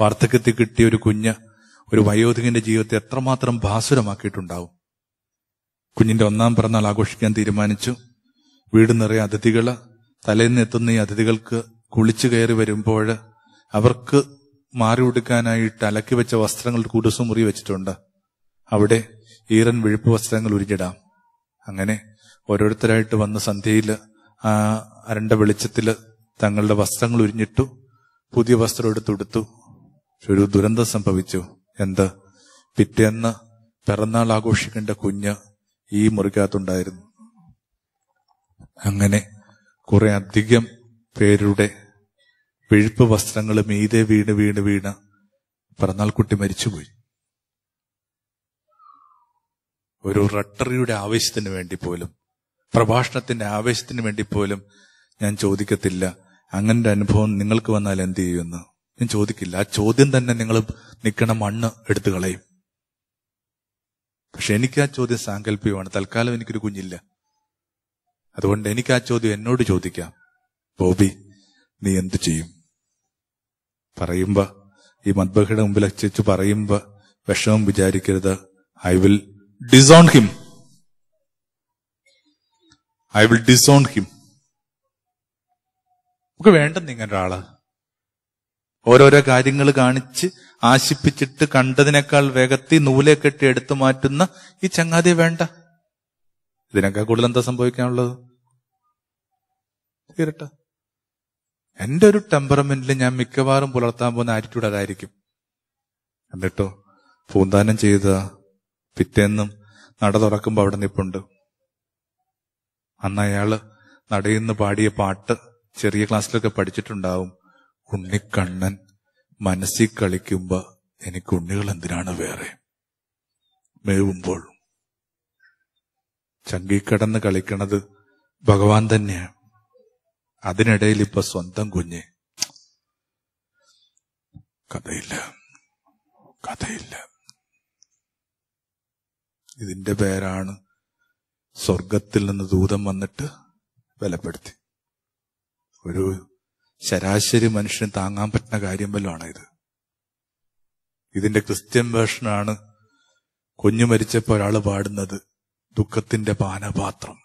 വാർദ്ധക്യത്തിൽ കിട്ടിയ ഒരു കുഞ്ഞ് ഒരു വയോധികന്റെ ജീവിതത്തെ എത്രമാത്രം ഭാസുരമാക്കിയിട്ടുണ്ടാവും കുഞ്ഞിന്റെ ഒന്നാം പിറന്നാൾ ആഘോഷിക്കാൻ തീരുമാനിച്ചു വീട് നിറയെ അതിഥികൾ തലേന്ന് എത്തുന്ന ഈ അതിഥികൾക്ക് കുളിച്ചു കയറി വരുമ്പോൾ അവർക്ക് മാറി ഉടുക്കാനായിട്ട് അലക്കി വെച്ച വസ്ത്രങ്ങൾ മുറി വെച്ചിട്ടുണ്ട് അവിടെ ഈറൻ വിഴുപ്പ് വസ്ത്രങ്ങൾ ഉരിഞ്ഞിടാം അങ്ങനെ ഓരോരുത്തരായിട്ട് വന്ന സന്ധ്യയിൽ ആ അരണ്ട വെളിച്ചത്തിൽ തങ്ങളുടെ വസ്ത്രങ്ങൾ ഉരിഞ്ഞിട്ടു പുതിയ വസ്ത്രം എടുത്തുടുത്തു പക്ഷെ ഒരു ദുരന്തം സംഭവിച്ചു എന്ത് പിറ്റേന്ന് പിറന്നാൾ ആഘോഷിക്കേണ്ട കുഞ്ഞ് ഈ മുറിക്കകത്തുണ്ടായിരുന്നു അങ്ങനെ കുറെ അധികം പേരുടെ വിഴുപ്പ് വസ്ത്രങ്ങൾ മീതെ വീണ് വീണ് വീണ് പിറന്നാൾ കുട്ടി മരിച്ചുപോയി ഒരു റട്ടറിയുടെ ആവേശത്തിന് വേണ്ടി പോലും പ്രഭാഷണത്തിന്റെ ആവേശത്തിന് വേണ്ടി പോലും ഞാൻ ചോദിക്കത്തില്ല അങ്ങനെ ഒരു അനുഭവം നിങ്ങൾക്ക് വന്നാൽ എന്ത് ചെയ്യുമെന്ന് ഞാൻ ചോദിക്കില്ല ആ ചോദ്യം തന്നെ നിങ്ങൾ നിൽക്കണ മണ്ണ് എടുത്തു കളയും പക്ഷെ എനിക്ക് ആ ചോദ്യം സാങ്കല്പികമാണ് തൽക്കാലം എനിക്കൊരു കുഞ്ഞില്ല അതുകൊണ്ട് എനിക്ക് ആ ചോദ്യം എന്നോട് ചോദിക്കാം ബോബി നീ എന്തു ചെയ്യും പറയുമ്പോ ഈ മദ്ബഹയുടെ മുമ്പിൽ അച്ചു പറയുമ്പോ വിഷമം വിചാരിക്കരുത് I will disown him. I will disown him നമുക്ക് വേണ്ടെന്ന് ഇങ്ങനെ ഒരാള് ഓരോരോ കാര്യങ്ങൾ കാണിച്ച് ആശിപ്പിച്ചിട്ട് കണ്ടതിനേക്കാൾ വേഗത്തിൽ നൂലെ കെട്ടി എടുത്തു മാറ്റുന്ന ഈ ചങ്ങാതി വേണ്ട ഇതിനൊക്കെ കൂടുതൽ എന്താ സംഭവിക്കാനുള്ളത് തീരട്ടെ എന്റെ ഒരു ടെമ്പറമെന്റിൽ ഞാൻ മിക്കവാറും പുലർത്താൻ പോകുന്ന ആറ്റിറ്റ്യൂഡ് അതായിരിക്കും എന്നിട്ടോ പൂന്താനം ചെയ്ത പിറ്റേന്നും നട തുറക്കുമ്പോൾ അവിടെ നിപ്പുണ്ട് അന്ന് അയാള് നടയിന്ന് പാടിയ പാട്ട് ചെറിയ ക്ലാസ്സിലൊക്കെ പഠിച്ചിട്ടുണ്ടാവും ഉണ്ണിക്കണ്ണൻ മനസ്സിൽ കളിക്കുമ്പോ എനിക്ക് ഉണ്ണികൾ എന്തിനാണ് വേറെ മേവുമ്പോൾ കടന്ന് കളിക്കണത് ഭഗവാൻ തന്നെയാണ് അതിനിടയിൽ ഇപ്പൊ സ്വന്തം കുഞ്ഞ് കഥയില്ല കഥയില്ല ഇതിന്റെ പേരാണ് സ്വർഗത്തിൽ നിന്ന് ദൂതം വന്നിട്ട് വിലപ്പെടുത്തി ഒരു ശരാശരി മനുഷ്യന് താങ്ങാൻ പറ്റുന്ന കാര്യം വല്ലതാണ് ഇത് ഇതിന്റെ ക്രിസ്ത്യൻ വേഷനാണ് കുഞ്ഞു മരിച്ചപ്പോൾ ഒരാൾ പാടുന്നത് ദുഃഖത്തിന്റെ പാനപാത്രം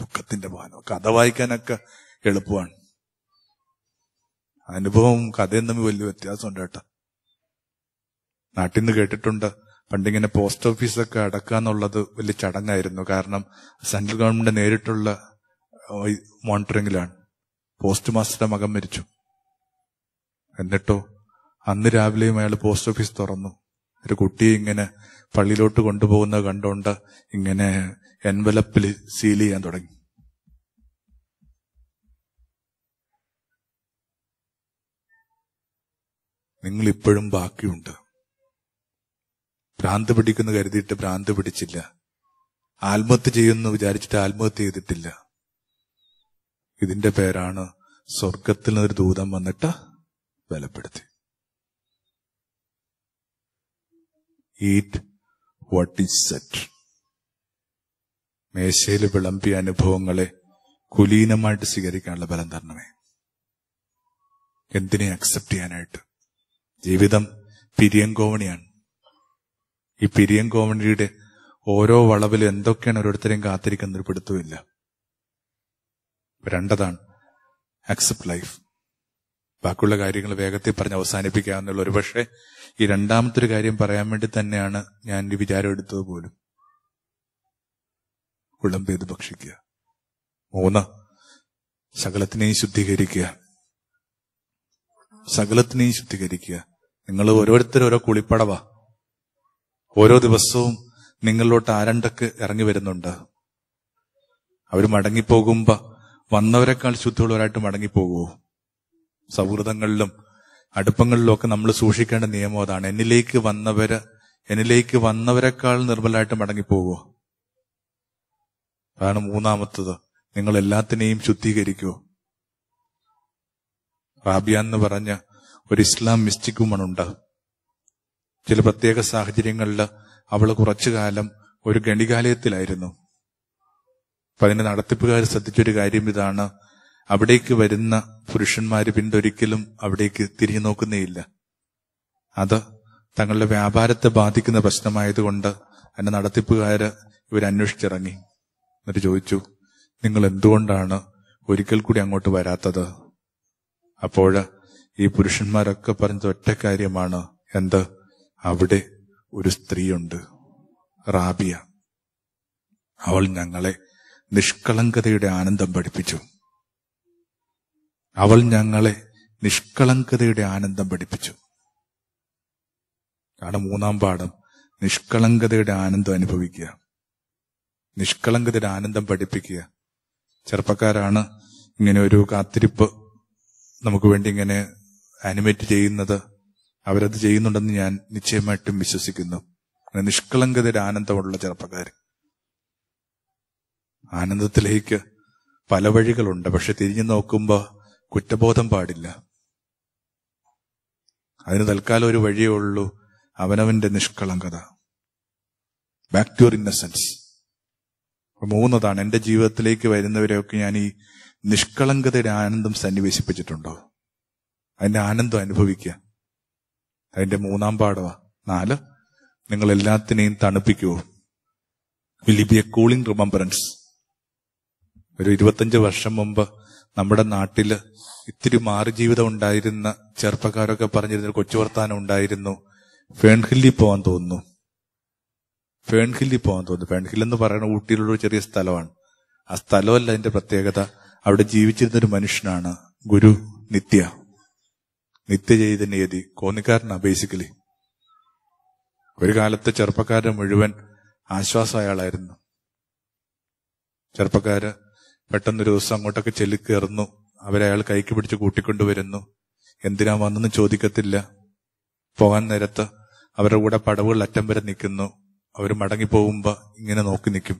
ദുഃഖത്തിന്റെ പാനം കഥ വായിക്കാനൊക്കെ എളുപ്പമാണ് അനുഭവം കഥയും തമ്മിൽ വലിയ വ്യത്യാസമുണ്ട് കേട്ടോ നാട്ടിൽ നിന്ന് കേട്ടിട്ടുണ്ട് പണ്ടിങ്ങനെ പോസ്റ്റ് ഓഫീസൊക്കെ അടക്കുക എന്നുള്ളത് വലിയ ചടങ്ങായിരുന്നു കാരണം സെൻട്രൽ ഗവൺമെന്റ് നേരിട്ടുള്ള മോണിറ്ററിംഗിലാണ് പോസ്റ്റ് മാസ്റ്ററുടെ മകൻ മരിച്ചു എന്നിട്ടോ അന്ന് രാവിലെയും അയാൾ പോസ്റ്റ് ഓഫീസ് തുറന്നു ഒരു കുട്ടിയെ ഇങ്ങനെ പള്ളിയിലോട്ട് കൊണ്ടുപോകുന്നത് കണ്ടുകൊണ്ട് ഇങ്ങനെ എൻവലപ്പിൽ സീൽ ചെയ്യാൻ തുടങ്ങി നിങ്ങളിപ്പോഴും ബാക്കിയുണ്ട് ഭ്രാന്ത് പിടിക്കുന്ന കരുതിയിട്ട് ഭ്രാന്ത് പിടിച്ചില്ല ആത്മഹത്യ ചെയ്യുമെന്ന് വിചാരിച്ചിട്ട് ആത്മഹത്യ ചെയ്തിട്ടില്ല ഇതിന്റെ പേരാണ് സ്വർഗത്തിൽ നിന്നൊരു ദൂതം വന്നിട്ട് ബലപ്പെടുത്തി ഈറ്റ് വാട്ട് ഈസ് സെറ്റ് മേശയിൽ വിളമ്പിയ അനുഭവങ്ങളെ കുലീനമായിട്ട് സ്വീകരിക്കാനുള്ള ബലം തരണമേ എന്തിനെ അക്സെപ്റ്റ് ചെയ്യാനായിട്ട് ജീവിതം പിരിയങ്കോവണിയാണ് ഈ പിരിയൻ കോമഡിയുടെ ഓരോ വളവിലും എന്തൊക്കെയാണ് ഓരോരുത്തരെയും കാത്തിരിക്കുന്ന ഒരു പിടുത്തുമില്ല രണ്ടതാണ് അക്സെപ്റ്റ് ലൈഫ് ബാക്കിയുള്ള കാര്യങ്ങൾ വേഗത്തിൽ പറഞ്ഞ് അവസാനിപ്പിക്കാമെന്നുള്ള ഒരു പക്ഷേ ഈ രണ്ടാമത്തെ ഒരു കാര്യം പറയാൻ വേണ്ടി തന്നെയാണ് ഞാൻ ഈ വിചാരം എടുത്തത് പോലും കുളം പെയ്ത് ഭക്ഷിക്കുക മൂന്ന് സകലത്തിനെയും ശുദ്ധീകരിക്കുക സകലത്തിനെയും ശുദ്ധീകരിക്കുക നിങ്ങൾ ഓരോരുത്തരും ഓരോ കുളിപ്പടവാ ഓരോ ദിവസവും നിങ്ങളിലോട്ട് ആരണ്ടക്ക് ഇറങ്ങി വരുന്നുണ്ട് അവർ മടങ്ങിപ്പോകുമ്പോ വന്നവരെക്കാൾ ശുദ്ധിയുള്ളവരായിട്ട് മടങ്ങിപ്പോകുമോ സൗഹൃദങ്ങളിലും അടുപ്പങ്ങളിലും ഒക്കെ നമ്മൾ സൂക്ഷിക്കേണ്ട നിയമം അതാണ് എന്നിലേക്ക് വന്നവര് എന്നിലേക്ക് വന്നവരെക്കാൾ നിർമ്മലായിട്ട് മടങ്ങിപ്പോകുമോ അതാണ് മൂന്നാമത്തത് നിങ്ങൾ എല്ലാത്തിനെയും ശുദ്ധീകരിക്കുമോ റാബിയ എന്ന് പറഞ്ഞ ഒരു ഇസ്ലാം മിസ്റ്റിക് വുമൺ ഉണ്ട് ചില പ്രത്യേക സാഹചര്യങ്ങളിൽ അവൾ കുറച്ചു കാലം ഒരു ഗണികാലയത്തിലായിരുന്നു അപ്പൊ അതിന്റെ നടത്തിപ്പുകാർ ശ്രദ്ധിച്ചൊരു കാര്യം ഇതാണ് അവിടേക്ക് വരുന്ന പുരുഷന്മാര് പിന്നൊരിക്കലും അവിടേക്ക് തിരിഞ്ഞു നോക്കുന്നേയില്ല അത് തങ്ങളുടെ വ്യാപാരത്തെ ബാധിക്കുന്ന പ്രശ്നമായതുകൊണ്ട് അതിന്റെ നടത്തിപ്പുകാര് ഇവർ അന്വേഷിച്ചിറങ്ങി എന്നിട്ട് ചോദിച്ചു നിങ്ങൾ എന്തുകൊണ്ടാണ് ഒരിക്കൽ കൂടി അങ്ങോട്ട് വരാത്തത് അപ്പോൾ ഈ പുരുഷന്മാരൊക്കെ പറഞ്ഞത് ഒറ്റ കാര്യമാണ് എന്ത് അവിടെ ഒരു സ്ത്രീയുണ്ട് റാബിയ അവൾ ഞങ്ങളെ നിഷ്കളങ്കതയുടെ ആനന്ദം പഠിപ്പിച്ചു അവൾ ഞങ്ങളെ നിഷ്കളങ്കതയുടെ ആനന്ദം പഠിപ്പിച്ചു ആണ് മൂന്നാം പാഠം നിഷ്കളങ്കതയുടെ ആനന്ദം അനുഭവിക്കുക നിഷ്കളങ്കതയുടെ ആനന്ദം പഠിപ്പിക്കുക ചെറുപ്പക്കാരാണ് ഇങ്ങനെ ഒരു കാത്തിരിപ്പ് നമുക്ക് വേണ്ടി ഇങ്ങനെ അനിമേറ്റ് ചെയ്യുന്നത് അവരത് ചെയ്യുന്നുണ്ടെന്ന് ഞാൻ നിശ്ചയമായിട്ടും വിശ്വസിക്കുന്നു നിഷ്കളങ്കതയുടെ ആനന്ദമുള്ള ചെറുപ്പക്കാർ ആനന്ദത്തിലേക്ക് പല വഴികളുണ്ട് പക്ഷെ തിരിഞ്ഞു നോക്കുമ്പോൾ കുറ്റബോധം പാടില്ല അതിന് തൽക്കാലം ഒരു വഴിയേ ഉള്ളൂ അവനവന്റെ നിഷ്കളങ്കത ബാക്ക് ടു യുവർ ഇന്നസെൻസ് മൂന്നതാണ് എൻ്റെ ജീവിതത്തിലേക്ക് വരുന്നവരെയൊക്കെ ഞാൻ ഈ നിഷ്കളങ്കതയുടെ ആനന്ദം സന്നിവേശിപ്പിച്ചിട്ടുണ്ടോ അതിന്റെ ആനന്ദം അനുഭവിക്കുക അതിന്റെ മൂന്നാം പാഠമാ നാല് നിങ്ങൾ എല്ലാത്തിനെയും തണുപ്പിക്കൂ will be a cooling remembrance ഒരു ഇരുപത്തഞ്ച് വർഷം മുമ്പ് നമ്മുടെ നാട്ടില് ഇത്തിരി ജീവിതം ഉണ്ടായിരുന്ന ചെറുപ്പക്കാരൊക്കെ പറഞ്ഞിരുന്ന കൊച്ചു വർത്താനം ഉണ്ടായിരുന്നു ഫേൺഹില്ലിൽ പോകാൻ തോന്നുന്നു ഫേൺഹില്ലിൽ പോകാൻ തോന്നുന്നു ഫേൺഹിൽ എന്ന് പറയുന്ന ഊട്ടിയിലുള്ള ചെറിയ സ്ഥലമാണ് ആ സ്ഥലമല്ല അതിന്റെ പ്രത്യേകത അവിടെ ജീവിച്ചിരുന്നൊരു മനുഷ്യനാണ് ഗുരു നിത്യ നിത്യചൈതന്യതി കോന്നിക്കാരനാ ബേസിക്കലി ഒരു കാലത്ത് ചെറുപ്പക്കാരുടെ മുഴുവൻ ആശ്വാസം അയാളായിരുന്നു ചെറുപ്പക്കാര് പെട്ടെന്നൊരു ദിവസം അങ്ങോട്ടൊക്കെ ചെല്ലിക്കേറുന്നു അവരെ അയാൾ കൈക്ക് പിടിച്ച് കൂട്ടിക്കൊണ്ടുവരുന്നു എന്തിനാ വന്നെന്ന് ചോദിക്കത്തില്ല പോകാൻ നേരത്ത് അവരുടെ കൂടെ പടവുകൾ അറ്റം വരെ നിൽക്കുന്നു അവർ മടങ്ങിപ്പോകുമ്പോ ഇങ്ങനെ നോക്കി നിൽക്കും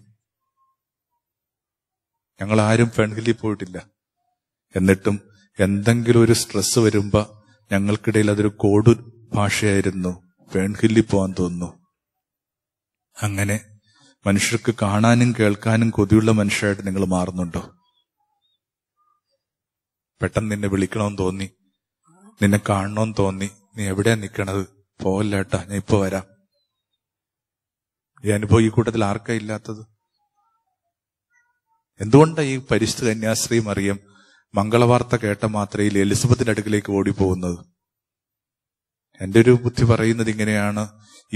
ഞങ്ങൾ ആരും ഫ്രണ്ട്ലി പോയിട്ടില്ല എന്നിട്ടും എന്തെങ്കിലും ഒരു സ്ട്രെസ് വരുമ്പോ ഞങ്ങൾക്കിടയിൽ അതൊരു കോഡ് ഭാഷയായിരുന്നു പേൺഹില്ലി പോകാൻ തോന്നുന്നു അങ്ങനെ മനുഷ്യർക്ക് കാണാനും കേൾക്കാനും കൊതിയുള്ള മനുഷ്യരായിട്ട് നിങ്ങൾ മാറുന്നുണ്ടോ പെട്ടെന്ന് നിന്നെ വിളിക്കണമെന്ന് തോന്നി നിന്നെ കാണണമെന്ന് തോന്നി നീ എവിടെയാ നിൽക്കണത് പോവല്ല ഞാൻ ഇപ്പൊ വരാം ഈ അനുഭവം ഈ കൂട്ടത്തിൽ ആർക്കാ ഇല്ലാത്തത് എന്തുകൊണ്ടാണ് ഈ പരിശുദ്ധ കന്യാശ്രീ മറിയം മംഗളവാർത്ത കേട്ട മാത്രയിൽ എലിസബത്തിന്റെ അടുക്കിലേക്ക് ഓടിപ്പോകുന്നത് എന്റെ ഒരു ബുദ്ധി പറയുന്നത് ഇങ്ങനെയാണ്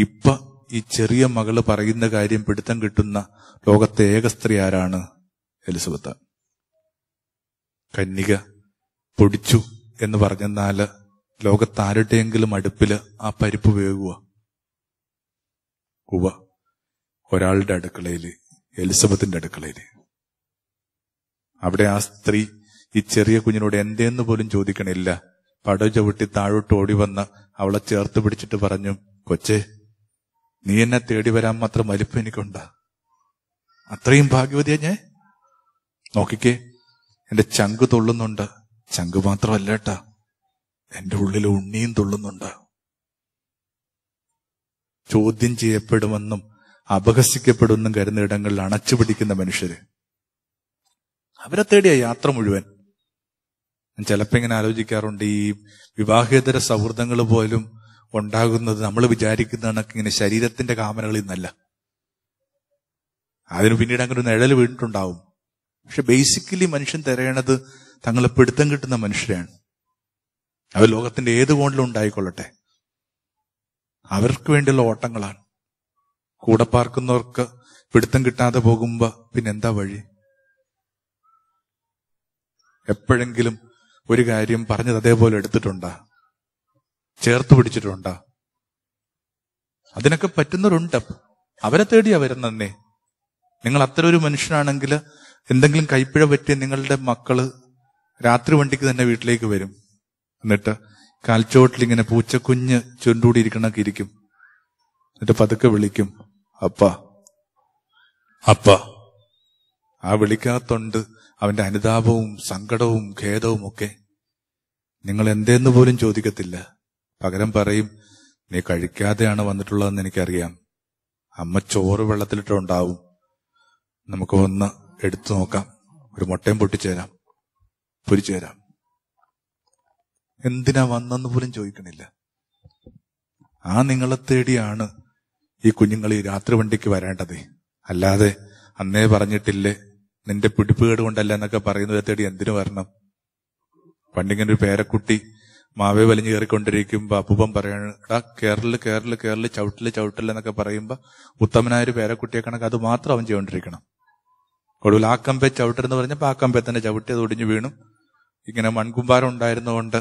ഇപ്പൊ ഈ ചെറിയ മകള് പറയുന്ന കാര്യം പിടുത്തം കിട്ടുന്ന ലോകത്തെ ഏക സ്ത്രീ ആരാണ് എലിസബത്ത് കന്യക പൊടിച്ചു എന്ന് പറഞ്ഞെന്നാല് ലോകത്താരുടെയെങ്കിലും അടുപ്പില് ആ പരിപ്പ് വേകുക ഉവ ഒരാളുടെ അടുക്കളയില് എലിസബത്തിന്റെ അടുക്കളയില് അവിടെ ആ സ്ത്രീ ഈ ചെറിയ കുഞ്ഞിനോട് എന്തേന്ന് പോലും ചോദിക്കണില്ല പട ചവിട്ടി താഴോട്ട് ഓടി വന്ന് അവളെ ചേർത്ത് പിടിച്ചിട്ട് പറഞ്ഞു കൊച്ചേ നീ എന്നെ തേടി വരാൻ മാത്രം വലിപ്പം എനിക്കുണ്ട അത്രയും ഭാഗ്യവതിയാ ഞാൻ നോക്കിക്കേ എന്റെ ചങ്ക് തുള്ളുന്നുണ്ട് ചങ്ക് മാത്രമല്ല കേട്ടാ എന്റെ ഉള്ളിൽ ഉണ്ണിയും തുള്ളുന്നുണ്ട് ചോദ്യം ചെയ്യപ്പെടുമെന്നും അപഹസിക്കപ്പെടുമെന്നും കരുന്ന ഇടങ്ങളിൽ അണച്ചുപിടിക്കുന്ന മനുഷ്യര് അവരെ തേടിയ യാത്ര മുഴുവൻ ഞാൻ ചിലപ്പോൾ ഇങ്ങനെ ആലോചിക്കാറുണ്ട് ഈ വിവാഹേതര സൗഹൃദങ്ങൾ പോലും ഉണ്ടാകുന്നത് നമ്മൾ വിചാരിക്കുന്ന കണക്ക് ഇങ്ങനെ ശരീരത്തിന്റെ കാമനകളിൽ നിന്നല്ല അതിന് പിന്നീട് അങ്ങനെ ഒരു നിഴൽ വീണിട്ടുണ്ടാവും പക്ഷെ ബേസിക്കലി മനുഷ്യൻ തിരയണത് തങ്ങളെ പിടുത്തം കിട്ടുന്ന മനുഷ്യരാണ് അവർ ലോകത്തിന്റെ ഏത് കോണിലും ഉണ്ടായിക്കൊള്ളട്ടെ അവർക്ക് വേണ്ടിയുള്ള ഓട്ടങ്ങളാണ് കൂടെ പാർക്കുന്നവർക്ക് പിടുത്തം കിട്ടാതെ പോകുമ്പോ പിന്നെന്താ വഴി എപ്പോഴെങ്കിലും ഒരു കാര്യം പറഞ്ഞത് അതേപോലെ എടുത്തിട്ടുണ്ടാ ചേർത്ത് പിടിച്ചിട്ടുണ്ടാ അതിനൊക്കെ പറ്റുന്നവരുണ്ട് അവരെ തേടിയാ വരുന്നേ നിങ്ങൾ അത്ര ഒരു മനുഷ്യനാണെങ്കിൽ എന്തെങ്കിലും കൈപ്പിഴ പറ്റിയ നിങ്ങളുടെ മക്കള് രാത്രി വണ്ടിക്ക് തന്നെ വീട്ടിലേക്ക് വരും എന്നിട്ട് കാൽച്ചോട്ടിൽ ഇങ്ങനെ പൂച്ചക്കുഞ്ഞ് ചുണ്ടൂടി ഇരിക്കണൊക്കെ ഇരിക്കും എന്നിട്ട് പതുക്കെ വിളിക്കും അപ്പ അപ്പ ആ വിളിക്കാത്തുണ്ട് അവന്റെ അനുതാപവും സങ്കടവും ഖേദവും ഒക്കെ നിങ്ങൾ എന്തേന്ന് പോലും ചോദിക്കത്തില്ല പകരം പറയും നീ കഴിക്കാതെയാണ് വന്നിട്ടുള്ളതെന്ന് എനിക്കറിയാം അമ്മ ചോറ് വെള്ളത്തിലിട്ടുണ്ടാവും നമുക്ക് വന്ന് എടുത്തു നോക്കാം ഒരു മുട്ടയും പൊട്ടിച്ചേരാം പൊരിച്ചേരാം എന്തിനാ വന്നെന്ന് പോലും ചോദിക്കണില്ല ആ നിങ്ങളെ തേടിയാണ് ഈ കുഞ്ഞുങ്ങൾ ഈ രാത്രി വണ്ടിക്ക് വരേണ്ടത് അല്ലാതെ അന്നേ പറഞ്ഞിട്ടില്ലേ നിന്റെ പിടിപ്പുകേട് കൊണ്ടല്ല എന്നൊക്കെ പറയുന്നത് തേടി എന്തിനു വരണം പണ്ടിങ്ങനെ ഒരു പേരക്കുട്ടി മാവേ വലിഞ്ഞു കയറിക്കൊണ്ടിരിക്കുമ്പോ അപ്പൂപ്പം പറയാണ് ആ കേരള് കേരള് കേരള് ചവിട്ടില് ചവിട്ടില് എന്നൊക്കെ പറയുമ്പോ ഉത്തമനായ ഒരു പേരക്കുട്ടിയെ കണക്ക് അത് മാത്രം അവൻ ചെയ്യൊണ്ടിരിക്കണം ഒടുവിൽ ആ കമ്പെ ചവിട്ടെന്ന് പറഞ്ഞപ്പോ ആ കമ്പെ തന്നെ ചവിട്ടി അത് ഒടിഞ്ഞു വീണു ഇങ്ങനെ മൺകുമ്പാരം ഉണ്ടായിരുന്നതുകൊണ്ട്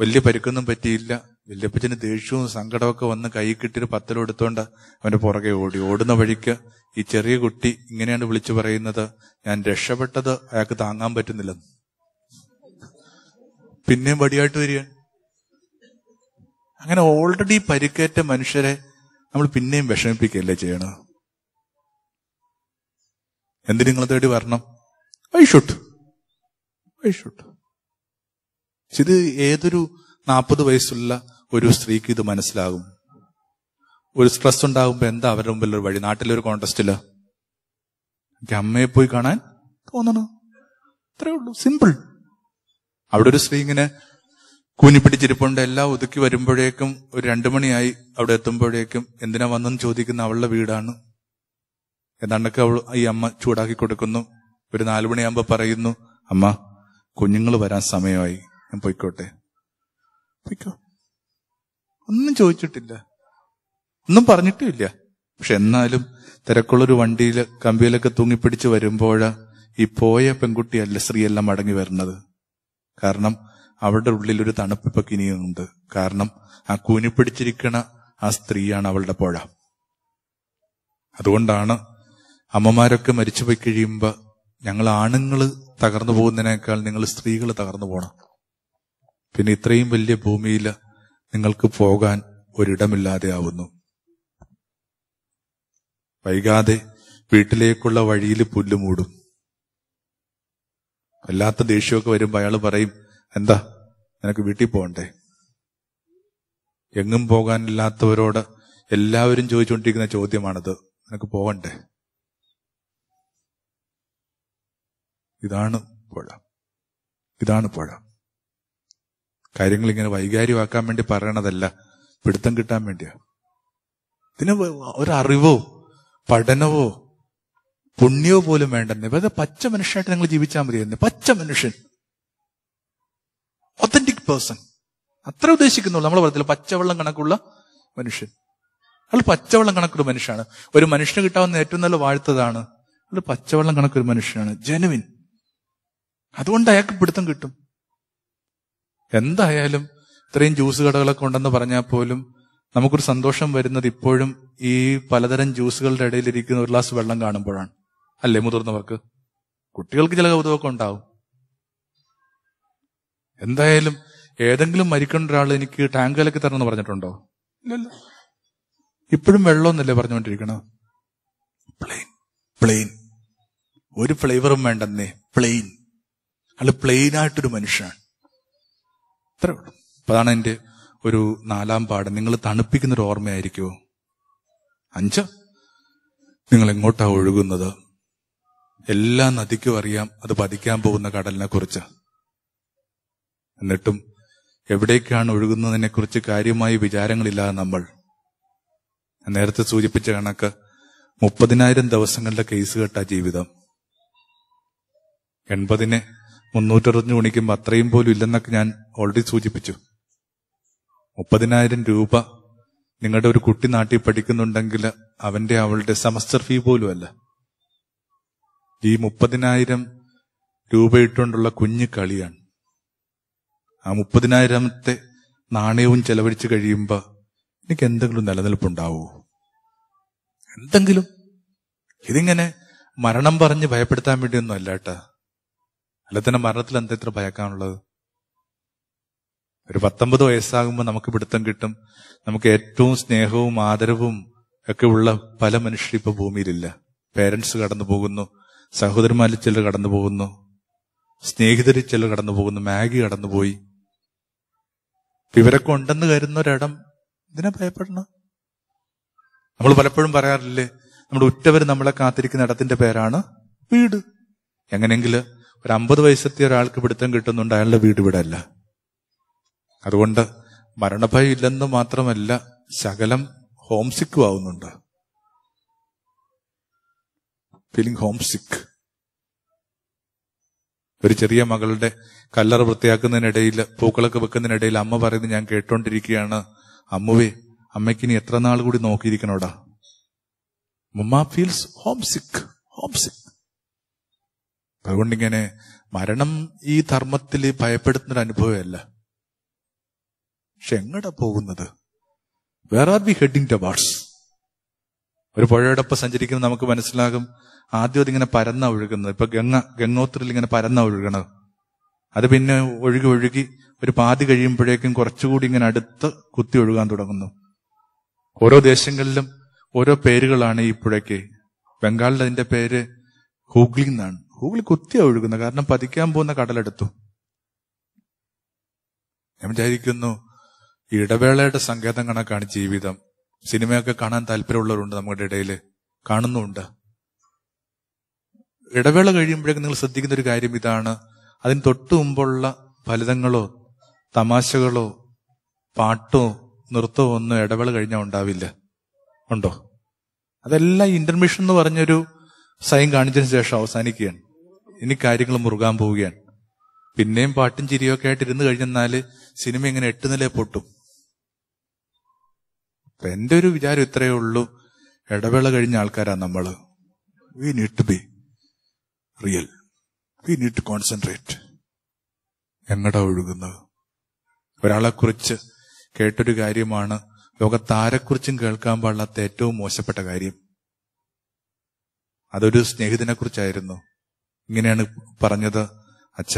വലിയ പരുക്കൊന്നും പറ്റിയില്ല വല്യപ്പച്ചന് ദേഷ്യവും സങ്കടമൊക്കെ വന്ന് കൈ കിട്ടിയൊരു എടുത്തോണ്ട് അവന്റെ പുറകെ ഓടി ഓടുന്ന വഴിക്ക് ഈ ചെറിയ കുട്ടി ഇങ്ങനെയാണ് വിളിച്ചു പറയുന്നത് ഞാൻ രക്ഷപ്പെട്ടത് അയാൾക്ക് താങ്ങാൻ പറ്റുന്നില്ലെന്ന് പിന്നെയും വടിയായിട്ട് വരിക അങ്ങനെ ഓൾറെഡി പരിക്കേറ്റ മനുഷ്യരെ നമ്മൾ പിന്നെയും വിഷമിപ്പിക്കുകയല്ലേ ചെയ്യണം എന്തിനു നിങ്ങൾ തേടി വരണം ഐ ഷുട്ട് ഐ ഷുട്ട് ഇത് ഏതൊരു നാൽപ്പത് വയസ്സുള്ള ഒരു സ്ത്രീക്ക് ഇത് മനസ്സിലാകും ഒരു സ്ട്രെസ് ഉണ്ടാകുമ്പോൾ എന്താ അവരുടെ മുമ്പിൽ ഒരു വഴി നാട്ടിലൊരു കോൺടെസ്റ്റില് എനിക്ക് അമ്മയെ പോയി കാണാൻ തോന്നണം അത്രേ ഉള്ളൂ സിമ്പിൾ അവിടെ ഒരു സ്ത്രീ ഇങ്ങനെ പിടിച്ചിരിപ്പുണ്ട് എല്ലാം ഒതുക്കി വരുമ്പോഴേക്കും ഒരു രണ്ടു മണിയായി അവിടെ എത്തുമ്പോഴേക്കും എന്തിനാ വന്നെന്ന് ചോദിക്കുന്ന അവളുടെ വീടാണ് ഏതാണ്ടൊക്കെ അവൾ ഈ അമ്മ ചൂടാക്കി കൊടുക്കുന്നു ഒരു നാലുമണിയാകുമ്പോ പറയുന്നു അമ്മ കുഞ്ഞുങ്ങൾ വരാൻ സമയമായി ഞാൻ പോയിക്കോട്ടെ പൊയ്ക്കോ ഒന്നും ചോദിച്ചിട്ടില്ല ഒന്നും പറഞ്ഞിട്ടില്ല പക്ഷെ എന്നാലും തിരക്കുള്ളൊരു വണ്ടിയിൽ കമ്പിയിലൊക്കെ തൂങ്ങിപ്പിടിച്ച് വരുമ്പോഴ ഈ പോയ പെൺകുട്ടിയല്ല സ്ത്രീയല്ല മടങ്ങി വരുന്നത് കാരണം അവളുടെ ഉള്ളിൽ ഒരു തണുപ്പ് ഇപ്പൊ കിനിയുന്നുണ്ട് കാരണം ആ പിടിച്ചിരിക്കണ ആ സ്ത്രീയാണ് അവളുടെ പുഴ അതുകൊണ്ടാണ് അമ്മമാരൊക്കെ മരിച്ചുപോയി കഴിയുമ്പോൾ ഞങ്ങൾ ആണുങ്ങൾ തകർന്നു പോകുന്നതിനേക്കാൾ നിങ്ങൾ സ്ത്രീകൾ തകർന്നു പോകണം പിന്നെ ഇത്രയും വലിയ ഭൂമിയിൽ നിങ്ങൾക്ക് പോകാൻ ഒരിടമില്ലാതെ ആവുന്നു വൈകാതെ വീട്ടിലേക്കുള്ള വഴിയിൽ മൂടും അല്ലാത്ത ദേഷ്യമൊക്കെ വരുമ്പോൾ അയാൾ പറയും എന്താ നിനക്ക് വീട്ടിൽ പോകണ്ടേ എങ്ങും പോകാനില്ലാത്തവരോട് എല്ലാവരും ചോദിച്ചുകൊണ്ടിരിക്കുന്ന ചോദ്യമാണത് നിനക്ക് പോകണ്ടേ ഇതാണ് പുഴ ഇതാണ് പുഴ കാര്യങ്ങൾ ഇങ്ങനെ വൈകാര്യമാക്കാൻ വേണ്ടി പറയണതല്ല പിടുത്തം കിട്ടാൻ വേണ്ടിയാ ഇതിന് ഒരറിവോ പഠനവോ പുണ്യവോ പോലും വേണ്ട വെറുതെ പച്ച മനുഷ്യനായിട്ട് നിങ്ങൾ ജീവിച്ചാൽ മതിയെന്ന് പച്ച മനുഷ്യൻ ഒത്തന്റിക് പേഴ്സൺ അത്ര ഉദ്ദേശിക്കുന്നുള്ളൂ നമ്മൾ പറയത്തില്ല പച്ചവെള്ളം കണക്കുള്ള മനുഷ്യൻ അയാൾ പച്ചവെള്ളം കണക്കൊരു മനുഷ്യനാണ് ഒരു മനുഷ്യന് കിട്ടാവുന്ന ഏറ്റവും നല്ല വാഴ്ത്തതാണ് അയാൾ പച്ചവെള്ളം കണക്കൊരു മനുഷ്യനാണ് ജനുവിൻ അതുകൊണ്ട് അയാൾക്ക് പിടുത്തം കിട്ടും എന്തായാലും ഇത്രയും ജ്യൂസ് കടകളൊക്കെ ഉണ്ടെന്ന് പറഞ്ഞാൽ പോലും നമുക്കൊരു സന്തോഷം വരുന്നത് ഇപ്പോഴും ഈ പലതരം ജ്യൂസുകളുടെ ഇടയിൽ ഇരിക്കുന്ന ഒരു ഗ്ലാസ് വെള്ളം കാണുമ്പോഴാണ് അല്ലേ മുതിർന്നവർക്ക് കുട്ടികൾക്ക് ചില കൗതുകമൊക്കെ ഉണ്ടാവും എന്തായാലും ഏതെങ്കിലും മരിക്കേണ്ട ഒരാൾ എനിക്ക് ടാങ്കിലേക്ക് കലക്കി തരണം എന്ന് പറഞ്ഞിട്ടുണ്ടോ ഇല്ലല്ലോ ഇപ്പോഴും വെള്ളമൊന്നല്ലേ പറഞ്ഞുകൊണ്ടിരിക്കണത് പ്ലെയിൻ പ്ലെയിൻ ഒരു ഫ്ലേവറും വേണ്ടെന്നേ പ്ലെയിൻ അയാൾ പ്ലെയിൻ ആയിട്ടൊരു മനുഷ്യനാണ് അത്രേ ഉള്ളൂ അപ്പൊ അതാണ് എന്റെ ഒരു നാലാം പാഠം നിങ്ങൾ ഒരു ഓർമ്മയായിരിക്കുമോ അഞ്ച നിങ്ങൾ എങ്ങോട്ടാ ഒഴുകുന്നത് എല്ലാ നദിക്കും അറിയാം അത് പതിക്കാൻ പോകുന്ന കടലിനെ കുറിച്ച് എന്നിട്ടും എവിടേക്കാണ് ഒഴുകുന്നതിനെ കുറിച്ച് കാര്യമായ വിചാരങ്ങളില്ലാതെ നമ്മൾ നേരത്തെ സൂചിപ്പിച്ച കണക്ക് മുപ്പതിനായിരം ദിവസങ്ങളുടെ കേസ് കേട്ട ജീവിതം എൺപതിനെ മുന്നൂറ്ററുപത്തഞ്ച് മണിക്കുമ്പോൾ അത്രയും പോലും ഇല്ലെന്നൊക്കെ ഞാൻ ഓൾറെഡി സൂചിപ്പിച്ചു മുപ്പതിനായിരം രൂപ നിങ്ങളുടെ ഒരു കുട്ടി നാട്ടിൽ പഠിക്കുന്നുണ്ടെങ്കിൽ അവന്റെ അവളുടെ സെമസ്റ്റർ ഫീ പോലുമല്ല ഈ മുപ്പതിനായിരം രൂപയിട്ടുകൊണ്ടുള്ള കുഞ്ഞു കളിയാണ് ആ മുപ്പതിനായിരത്തെ നാണയവും ചെലവഴിച്ചു കഴിയുമ്പോൾ എനിക്ക് എന്തെങ്കിലും നിലനിൽപ്പുണ്ടാവോ എന്തെങ്കിലും ഇതിങ്ങനെ മരണം പറഞ്ഞ് ഭയപ്പെടുത്താൻ വേണ്ടിയൊന്നും അല്ലാട്ടാ അല്ല തന്നെ മരണത്തിൽ എന്താ ഇത്ര ഭയക്കാനുള്ളത് ഒരു പത്തൊമ്പത് വയസ്സാകുമ്പോൾ നമുക്ക് പിടുത്തം കിട്ടും നമുക്ക് ഏറ്റവും സ്നേഹവും ആദരവും ഒക്കെ ഉള്ള പല മനുഷ്യരും ഇപ്പൊ ഭൂമിയിലില്ല പേരൻസ് കടന്നു പോകുന്നു സഹോദരന്മാരിൽ ചിലർ കടന്നു പോകുന്നു സ്നേഹിതരിൽ ചിലർ കടന്നു പോകുന്നു മാഗി കടന്നുപോയി ഇവരൊക്കെ ഉണ്ടെന്ന് കരുന്ന ഒരിടം ഇതിനെ ഭയപ്പെടണം നമ്മൾ പലപ്പോഴും പറയാറില്ലേ നമ്മുടെ ഉറ്റവർ നമ്മളെ കാത്തിരിക്കുന്ന ഇടത്തിന്റെ പേരാണ് വീട് എങ്ങനെയെങ്കിലും ഒരു അമ്പത് വയസ്സെത്തിയ ഒരാൾക്ക് പിടുത്തം കിട്ടുന്നുണ്ട് അയാളുടെ വീട് ഇവിടെ അല്ല അതുകൊണ്ട് മരണഭയം ഇല്ലെന്ന് മാത്രമല്ല ശകലം ഹോം സിക്കും ആവുന്നുണ്ട് ഫീലിംഗ് ഹോം സിക്ക് ഒരു ചെറിയ മകളുടെ കല്ലറ വൃത്തിയാക്കുന്നതിനിടയിൽ പൂക്കളൊക്കെ വെക്കുന്നതിനിടയിൽ അമ്മ പറയുന്നത് ഞാൻ കേട്ടോണ്ടിരിക്കുകയാണ് അമ്മുവേ അമ്മയ്ക്ക് ഇനി എത്ര നാൾ കൂടി നോക്കിയിരിക്കണോടാ mama feels homesick homesick അതുകൊണ്ടിങ്ങനെ മരണം ഈ ധർമ്മത്തിൽ ഭയപ്പെടുത്തുന്നൊരു അനുഭവമല്ല പക്ഷെ എങ്ങടെ പോകുന്നത് where are we heading towards ഒരു പുഴയോടൊപ്പം സഞ്ചരിക്കുമ്പോൾ നമുക്ക് മനസ്സിലാകും ആദ്യം അതിങ്ങനെ പരന്ന ഒഴുകുന്നത് ഇപ്പൊ ഗംഗ ഗംഗോത്രിൽ ഇങ്ങനെ പരന്ന ഒഴുകണത് അത് പിന്നെ ഒഴുകി ഒഴുകി ഒരു പാതി കഴിയുമ്പോഴേക്കും കുറച്ചുകൂടി ഇങ്ങനെ അടുത്ത് കുത്തി ഒഴുകാൻ തുടങ്ങുന്നു ഓരോ ദേശങ്ങളിലും ഓരോ പേരുകളാണ് ഈ പുഴയ്ക്ക് ബംഗാളിൽ അതിന്റെ പേര് ഹൂഗ്ലി എന്നാണ് കൂവിളി കുത്തിയാ ഒഴുകുന്നത് കാരണം പതിക്കാൻ പോകുന്ന കടലെടുത്തു ഞാൻ വിചാരിക്കുന്നു ഇടവേളയുടെ സങ്കേതം കണക്കാണ് ജീവിതം സിനിമയൊക്കെ കാണാൻ താല്പര്യമുള്ളവരുണ്ട് നമ്മുടെ ഇടയിൽ കാണുന്നുണ്ട് ഇടവേള കഴിയുമ്പോഴേക്കും നിങ്ങൾ ശ്രദ്ധിക്കുന്ന ഒരു കാര്യം ഇതാണ് അതിന് തൊട്ട് മുമ്പുള്ള ഫലിതങ്ങളോ തമാശകളോ പാട്ടോ നൃത്തമോ ഒന്നും ഇടവേള കഴിഞ്ഞാൽ ഉണ്ടാവില്ല ഉണ്ടോ അതെല്ലാം ഇന്റർമിഷൻ എന്ന് പറഞ്ഞൊരു സൈൻ കാണിച്ചതിന് ശേഷം അവസാനിക്കുകയാണ് ഇനി കാര്യങ്ങൾ മുറുകാൻ പോവുകയാണ് പിന്നെയും പാട്ടും ചിരിയൊക്കെ ആയിട്ട് ഇരുന്ന് കഴിഞ്ഞെന്നാൽ സിനിമ ഇങ്ങനെ എട്ട് നില പൊട്ടും അപ്പൊ എന്റെ ഒരു വിചാരം ഇത്രയേ ഉള്ളൂ ഇടവേള കഴിഞ്ഞ ആൾക്കാരാ നമ്മള് we need to be real we need to concentrate എങ്ങടാ ഒഴുകുന്നത് ഒരാളെക്കുറിച്ച് കേട്ടൊരു കാര്യമാണ് ലോകത്താരെക്കുറിച്ചും കേൾക്കാൻ പാടില്ലാത്ത ഏറ്റവും മോശപ്പെട്ട കാര്യം അതൊരു കുറിച്ചായിരുന്നു ഇങ്ങനെയാണ് പറഞ്ഞത് അച്ഛ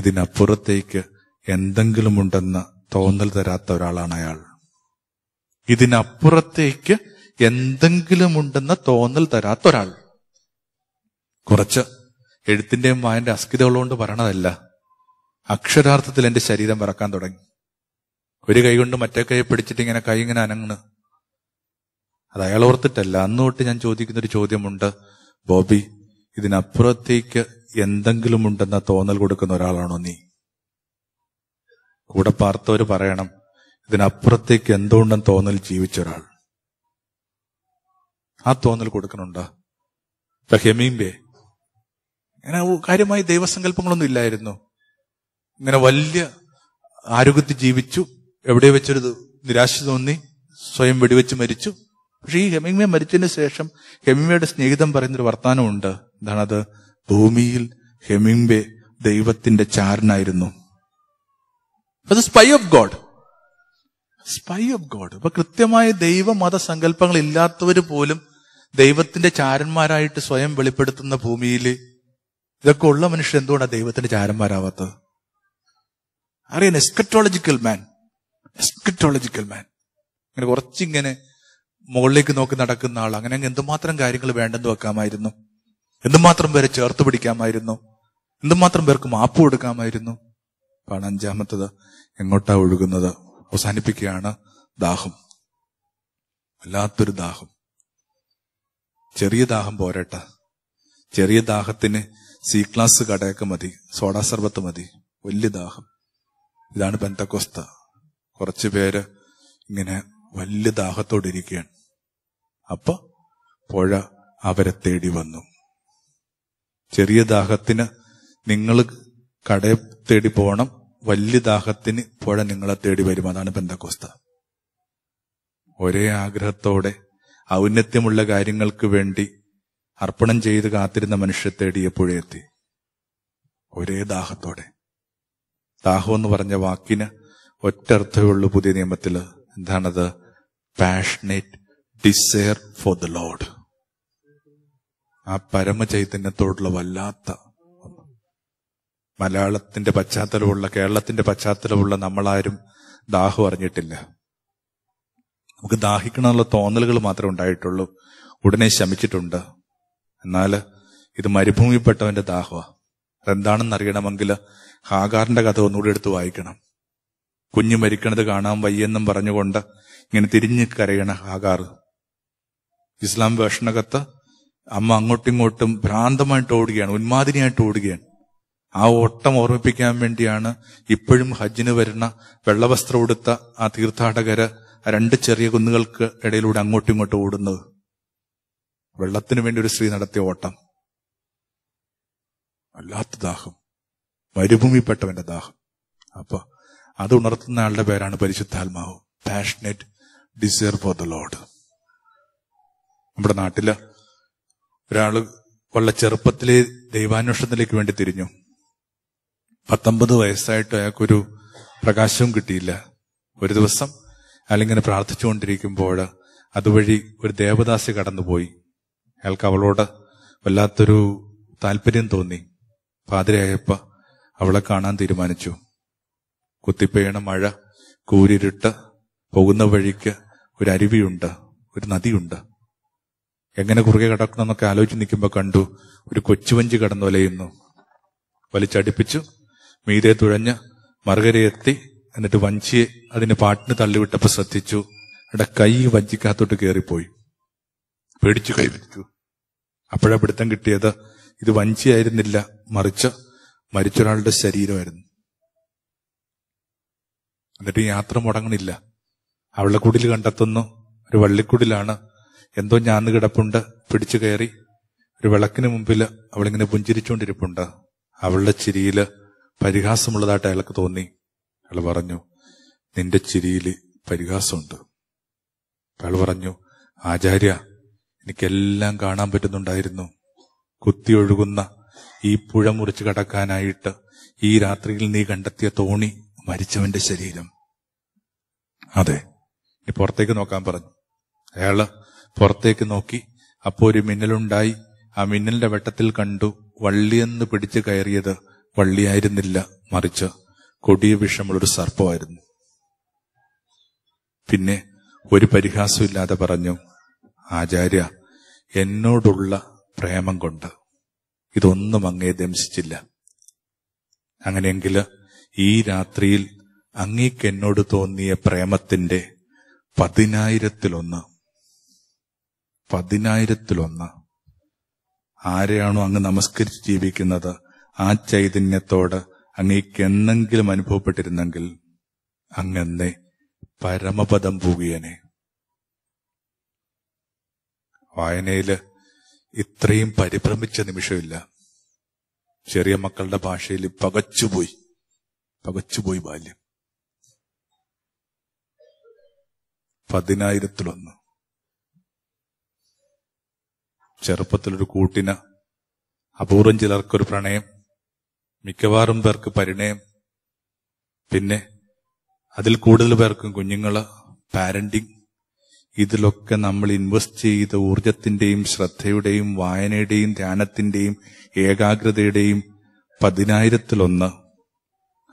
ഇതിനപ്പുറത്തേക്ക് എന്തെങ്കിലും ഉണ്ടെന്ന തോന്നൽ തരാത്ത ഒരാളാണ് അയാൾ ഇതിനപ്പുറത്തേക്ക് എന്തെങ്കിലും ഉണ്ടെന്ന തോന്നൽ തരാത്ത ഒരാൾ കുറച്ച് എഴുത്തിന്റെയും വായന്റെ അസ്കിതകളുകൊണ്ട് പറയണതല്ല അക്ഷരാർത്ഥത്തിൽ എന്റെ ശരീരം പറക്കാൻ തുടങ്ങി ഒരു കൈ കൊണ്ട് മറ്റേ കൈ പിടിച്ചിട്ട് ഇങ്ങനെ കൈ ഇങ്ങനെ അനങ്ങണ് അത് അയാൾ ഓർത്തിട്ടല്ല അന്ന് തൊട്ട് ഞാൻ ചോദിക്കുന്നൊരു ചോദ്യമുണ്ട് ബോബി ഇതിനപ്പുറത്തേക്ക് എന്തെങ്കിലും ഉണ്ടെന്ന തോന്നൽ കൊടുക്കുന്ന ഒരാളാണോ നീ കൂടെ പാർത്തവർ പറയണം ഇതിനപ്പുറത്തേക്ക് എന്തോ ഉണ്ടെന്ന് തോന്നൽ ജീവിച്ച ഒരാൾ ആ തോന്നൽ കൊടുക്കണുണ്ടോ ഹെമീംബേ അങ്ങനെ കാര്യമായി ദൈവസങ്കല്പങ്ങളൊന്നും ഇല്ലായിരുന്നു ഇങ്ങനെ വലിയ ആരോഗ്യത്തിൽ ജീവിച്ചു എവിടെ വെച്ചൊരു നിരാശ തോന്നി സ്വയം വെടിവെച്ച് മരിച്ചു പക്ഷേ ഈ ഹെമിങ്മ മരിച്ചതിന് ശേഷം ഹെമിങ്മയുടെ സ്നേഹിതം പറയുന്നൊരു വർത്തമാനമുണ്ട് എന്താണത് ഭൂമിയിൽ ഹെമിങ്ബെ ദൈവത്തിന്റെ ചാരനായിരുന്നു അത് spy of God spy of God ഇപ്പൊ കൃത്യമായ ദൈവ മതസങ്കല്പങ്ങൾ ഇല്ലാത്തവർ പോലും ദൈവത്തിന്റെ ചാരന്മാരായിട്ട് സ്വയം വെളിപ്പെടുത്തുന്ന ഭൂമിയിൽ ഇതൊക്കെ ഉള്ള മനുഷ്യർ എന്തുകൊണ്ടാണ് ദൈവത്തിന്റെ ചാരന്മാരാവാത്തത് അറിയാൻ എസ്കറ്റോളജിക്കൽ മാൻ എസ്കറ്റോളജിക്കൽ മാൻ ഇങ്ങനെ കുറച്ചിങ്ങനെ മുകളിലേക്ക് നോക്കി നടക്കുന്ന ആൾ അങ്ങനെ എന്തുമാത്രം കാര്യങ്ങൾ വേണ്ടെന്ന് വെക്കാമായിരുന്നു എന്തുമാത്രം പേരെ ചേർത്ത് പിടിക്കാമായിരുന്നു എന്തുമാത്രം പേർക്ക് മാപ്പ് കൊടുക്കാമായിരുന്നു അതാണ് അഞ്ചാമത്തത് എങ്ങോട്ടാ ഒഴുകുന്നത് അവസാനിപ്പിക്കുകയാണ് ദാഹം വല്ലാത്തൊരു ദാഹം ചെറിയ ദാഹം പോരട്ട ചെറിയ ദാഹത്തിന് സി ക്ലാസ് കടയൊക്കെ മതി സോഡാ സർബത്ത് മതി വലിയ ദാഹം ഇതാണ് ബന്ധക്കൊസ്ത കുറച്ചു പേര് ഇങ്ങനെ വലിയ ഇരിക്കുകയാണ് അപ്പൊ പുഴ അവരെ തേടി വന്നു ചെറിയ ദാഹത്തിന് നിങ്ങൾ കടയെ തേടി പോകണം വലിയ ദാഹത്തിന് പുഴ നിങ്ങളെ തേടി വരും അതാണ് ബന്ധക്കോസ്ത ഒരേ ആഗ്രഹത്തോടെ ഔന്നത്യമുള്ള കാര്യങ്ങൾക്ക് വേണ്ടി അർപ്പണം ചെയ്ത് കാത്തിരുന്ന മനുഷ്യ തേടിയ പുഴയെത്തി ഒരേ ദാഹത്തോടെ ദാഹം എന്ന് പറഞ്ഞ വാക്കിന് ഒറ്റ ഉള്ളൂ പുതിയ നിയമത്തില് എന്താണത് passionate desire for the Lord ആ പരമചൈതന്യത്തോടുള്ള വല്ലാത്ത മലയാളത്തിന്റെ പശ്ചാത്തലമുള്ള കേരളത്തിന്റെ പശ്ചാത്തലമുള്ള നമ്മളാരും ദാഹം അറിഞ്ഞിട്ടില്ല നമുക്ക് ദാഹിക്കണമെന്നുള്ള തോന്നലുകൾ മാത്രമേ ഉണ്ടായിട്ടുള്ളൂ ഉടനെ ശമിച്ചിട്ടുണ്ട് എന്നാൽ ഇത് മരുഭൂമിപ്പെട്ടവന്റെ ദാഹമാണ് അതെന്താണെന്ന് അറിയണമെങ്കിൽ ഹാഗാറിന്റെ കഥ ഒന്നുകൂടി എടുത്ത് വായിക്കണം കുഞ്ഞു മരിക്കണത് കാണാൻ വയ്യെന്നും പറഞ്ഞുകൊണ്ട് ഇങ്ങനെ തിരിഞ്ഞ് കരയണ ഹാഗാർ ഇസ്ലാം വേഷണകത്ത് അമ്മ ഇങ്ങോട്ടും ഭ്രാന്തമായിട്ട് ഓടുകയാണ് ഉന്മാദിനിയായിട്ട് ഓടുകയാണ് ആ ഓട്ടം ഓർമ്മിപ്പിക്കാൻ വേണ്ടിയാണ് ഇപ്പോഴും ഹജ്ജിന് വരുന്ന വെള്ളവസ്ത്രം ഉടുത്ത ആ തീർത്ഥാടകര് രണ്ട് ചെറിയ കുന്നുകൾക്ക് ഇടയിലൂടെ അങ്ങോട്ടും ഇങ്ങോട്ടും ഓടുന്നത് വെള്ളത്തിന് വേണ്ടി ഒരു സ്ത്രീ നടത്തിയ ഓട്ടം വല്ലാത്ത ദാഹം മരുഭൂമിപ്പെട്ടവന്റെ ദാഹം അപ്പൊ അത് ഉണർത്തുന്ന ആളുടെ പേരാണ് പരിശുദ്ധാത്മാവ് passionate desire for the Lord നമ്മുടെ നാട്ടില് ഒരാള് വളരെ ചെറുപ്പത്തിലെ ദൈവാന്വേഷണത്തിലേക്ക് വേണ്ടി തിരിഞ്ഞു പത്തൊമ്പത് വയസ്സായിട്ട് അയാൾക്കൊരു പ്രകാശവും കിട്ടിയില്ല ഒരു ദിവസം അയാളിങ്ങനെ പ്രാർത്ഥിച്ചുകൊണ്ടിരിക്കുമ്പോൾ അതുവഴി ഒരു ദേവദാസി കടന്നുപോയി അയാൾക്ക് അവളോട് വല്ലാത്തൊരു താല്പര്യം തോന്നി പാതിരയായപ്പോൾ അവളെ കാണാൻ തീരുമാനിച്ചു കുത്തിപ്പെയ്യണ മഴ കൂരിരുട്ട് പോകുന്ന വഴിക്ക് ഒരു അരുവിയുണ്ട് ഒരു നദിയുണ്ട് എങ്ങനെ കുറുകെ കിടക്കണം എന്നൊക്കെ ആലോചിച്ച് നിൽക്കുമ്പോൾ കണ്ടു ഒരു കൊച്ചുവഞ്ചി കടന്നു വലയുന്നു വലിച്ചടിപ്പിച്ചു മീതെ തുഴഞ്ഞ് എത്തി എന്നിട്ട് വഞ്ചിയെ അതിന് പാട്ടിന് തള്ളിവിട്ടപ്പോൾ ശ്രദ്ധിച്ചു അവിടെ കൈ വഞ്ചിക്കകത്തോട്ട് കയറിപ്പോയി പേടിച്ചു കൈവച്ചു അപ്പോഴാ പിടുത്തം കിട്ടിയത് ഇത് വഞ്ചിയായിരുന്നില്ല മറിച്ച് മരിച്ചൊരാളുടെ ശരീരമായിരുന്നു എന്നിട്ട് യാത്ര മുടങ്ങണില്ല അവളുടെ കുടിൽ കണ്ടെത്തുന്നു ഒരു വള്ളിക്കുടിലാണ് എന്തോ ഞാൻ കിടപ്പുണ്ട് പിടിച്ചു കയറി ഒരു വിളക്കിന് മുമ്പിൽ അവളിങ്ങനെ പുഞ്ചിരിച്ചുകൊണ്ടിരിപ്പുണ്ട് അവളുടെ ചിരിയിൽ പരിഹാസമുള്ളതായിട്ട് അയാൾക്ക് തോന്നി അയാൾ പറഞ്ഞു നിന്റെ ചിരിയിൽ പരിഹാസമുണ്ട് അയാൾ പറഞ്ഞു ആചാര്യ എനിക്കെല്ലാം കാണാൻ പറ്റുന്നുണ്ടായിരുന്നു ഒഴുകുന്ന ഈ പുഴ മുറിച്ച് കടക്കാനായിട്ട് ഈ രാത്രിയിൽ നീ കണ്ടെത്തിയ തോണി മരിച്ചവന്റെ ശരീരം അതെ പുറത്തേക്ക് നോക്കാൻ പറഞ്ഞു അയാള് പുറത്തേക്ക് നോക്കി അപ്പോൾ ഒരു മിന്നലുണ്ടായി ആ മിന്നലിന്റെ വെട്ടത്തിൽ കണ്ടു വള്ളിയെന്ന് പിടിച്ച് കയറിയത് വള്ളിയായിരുന്നില്ല മറിച്ച് കൊടിയ വിഷമുള്ളൊരു സർപ്പമായിരുന്നു പിന്നെ ഒരു പരിഹാസമില്ലാതെ പറഞ്ഞു ആചാര്യ എന്നോടുള്ള പ്രേമം കൊണ്ട് ഇതൊന്നും അങ്ങേ ദംശിച്ചില്ല അങ്ങനെയെങ്കിൽ ഈ രാത്രിയിൽ അങ്ങേക്കെന്നോട് തോന്നിയ പ്രേമത്തിന്റെ പതിനായിരത്തിലൊന്ന് പതിനായിരത്തിലൊന്ന് ആരെയാണോ അങ്ങ് നമസ്കരിച്ച് ജീവിക്കുന്നത് ആ ചൈതന്യത്തോട് അങ്ങേക്ക് എന്നെങ്കിലും അനുഭവപ്പെട്ടിരുന്നെങ്കിൽ അങ്ങെന്നെ പരമപദം പൂകിയനെ വായനയിൽ ഇത്രയും പരിഭ്രമിച്ച നിമിഷമില്ല ചെറിയ മക്കളുടെ ഭാഷയിൽ പകച്ചുപോയി പകച്ചുപോയി ബാല്യം പതിനായിരത്തിലൊന്ന് ചെറുപ്പത്തിലൊരു കൂട്ടിന് അപൂർവം ചിലർക്കൊരു പ്രണയം മിക്കവാറും പേർക്ക് പരിണയം പിന്നെ അതിൽ കൂടുതൽ പേർക്കും കുഞ്ഞുങ്ങൾ പാരന്റിങ് ഇതിലൊക്കെ നമ്മൾ ഇൻവെസ്റ്റ് ചെയ്ത ഊർജത്തിന്റെയും ശ്രദ്ധയുടെയും വായനയുടെയും ധ്യാനത്തിന്റെയും ഏകാഗ്രതയുടെയും പതിനായിരത്തിലൊന്ന്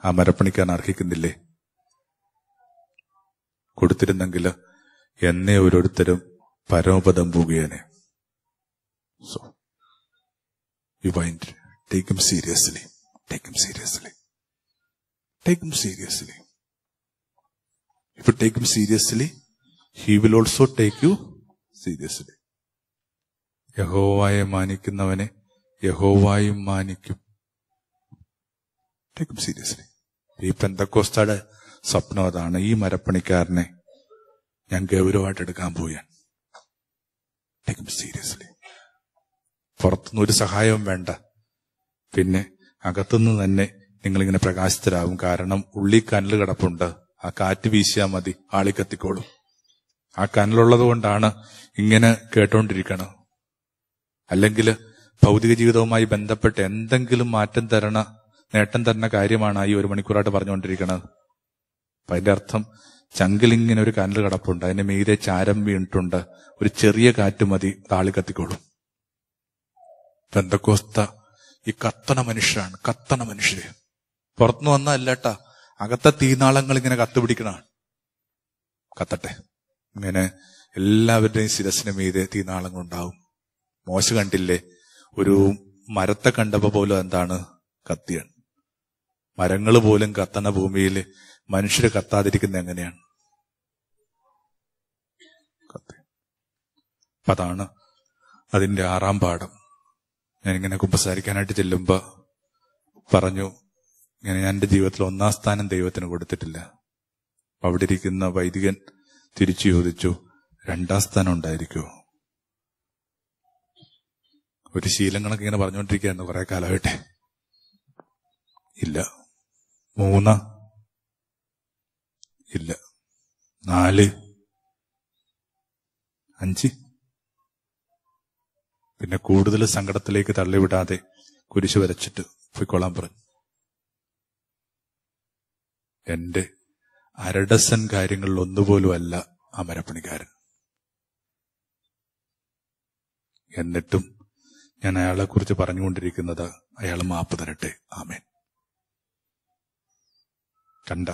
ആ മരപ്പണിക്കാൻ അർഹിക്കുന്നില്ലേ കൊടുത്തിരുന്നെങ്കിൽ എന്നെ ഓരോരുത്തരും പരമപദം പോകുകയാണ് so you mind take M seriously take M seriously take M seriously if you take M seriously he will also take you seriously യഹോവായെ മാനിക്കുന്നവനെ യഹോവായും മാനിക്കും take M seriously ഈ പെന്തക്കോസ്തയുടെ സ്വപ്നം അതാണ് ഈ മരപ്പണിക്കാരനെ ഞാൻ ഗൗരവമായിട്ട് എടുക്കാൻ പോവുകയാണ് ടേക്ക് സീരിയസ്ലി പുറത്തുനിന്ന് ഒരു സഹായവും വേണ്ട പിന്നെ അകത്തുനിന്ന് തന്നെ നിങ്ങളിങ്ങനെ പ്രകാശിതരാകും കാരണം ഉള്ളി കനൽ കിടപ്പുണ്ട് ആ കാറ്റ് വീശിയാൽ മതി ആളി കത്തിക്കോളും ആ കനലുള്ളത് കൊണ്ടാണ് ഇങ്ങനെ കേട്ടോണ്ടിരിക്കണം അല്ലെങ്കിൽ ഭൗതിക ജീവിതവുമായി ബന്ധപ്പെട്ട് എന്തെങ്കിലും മാറ്റം തരണ നേട്ടം തരുന്ന കാര്യമാണ് ഈ ഒരു മണിക്കൂറായിട്ട് പറഞ്ഞുകൊണ്ടിരിക്കുന്നത് അപ്പൊ അതിന്റെ അർത്ഥം ചങ്കിലിങ്ങനെ ഒരു കനൽ കടപ്പുണ്ട് അതിന്റെ മീതെ ചാരം വീണിട്ടുണ്ട് ഒരു ചെറിയ കാറ്റ് മതി താളി കത്തിക്കോളും പെന്തക്കോസ്ത ഈ കത്തണ മനുഷ്യരാണ് കത്തണ മനുഷ്യര് പുറത്തുനിന്ന് അല്ലട്ട അകത്തെ തീനാളങ്ങൾ ഇങ്ങനെ കത്തുപിടിക്കണാണ് കത്തട്ടെ ഇങ്ങനെ എല്ലാവരുടെയും ശിരസിന് മീതെ തീനാളങ്ങൾ ഉണ്ടാവും മോശ കണ്ടില്ലേ ഒരു മരത്തെ കണ്ടപ്പോ പോലും എന്താണ് കത്തിയാണ് മരങ്ങൾ പോലും കത്തണ ഭൂമിയിൽ മനുഷ്യർ കത്താതിരിക്കുന്ന എങ്ങനെയാണ് അതാണ് അതിന്റെ ആറാം പാഠം ഞാനിങ്ങനെ കുമ്പസാരിക്കാനായിട്ട് ചെല്ലുമ്പോൾ പറഞ്ഞു ഇങ്ങനെ ഞാൻ എൻ്റെ ജീവിതത്തിൽ ഒന്നാം സ്ഥാനം ദൈവത്തിന് കൊടുത്തിട്ടില്ല അവിടെ ഇരിക്കുന്ന വൈദികൻ തിരിച്ചു ചോദിച്ചു രണ്ടാം സ്ഥാനം ഉണ്ടായിരിക്കുമോ ഒരു ശീലങ്ങളൊക്കെ ഇങ്ങനെ പറഞ്ഞുകൊണ്ടിരിക്കുകയായിരുന്നു കുറെ കാലമായിട്ട് ഇല്ല മൂന്ന് ഇല്ല നാല് അഞ്ച് പിന്നെ കൂടുതൽ സങ്കടത്തിലേക്ക് തള്ളിവിടാതെ കുരിശ് വരച്ചിട്ട് പോയിക്കൊള്ളാൻ പറഞ്ഞു എന്റെ അരഡസൻ കാര്യങ്ങളിൽ ഒന്നുപോലും അല്ല അമരപ്പണിക്കാരൻ എന്നിട്ടും ഞാൻ അയാളെക്കുറിച്ച് പറഞ്ഞുകൊണ്ടിരിക്കുന്നത് അയാൾ മാപ്പ് തരട്ടെ ആമേൻ കണ്ട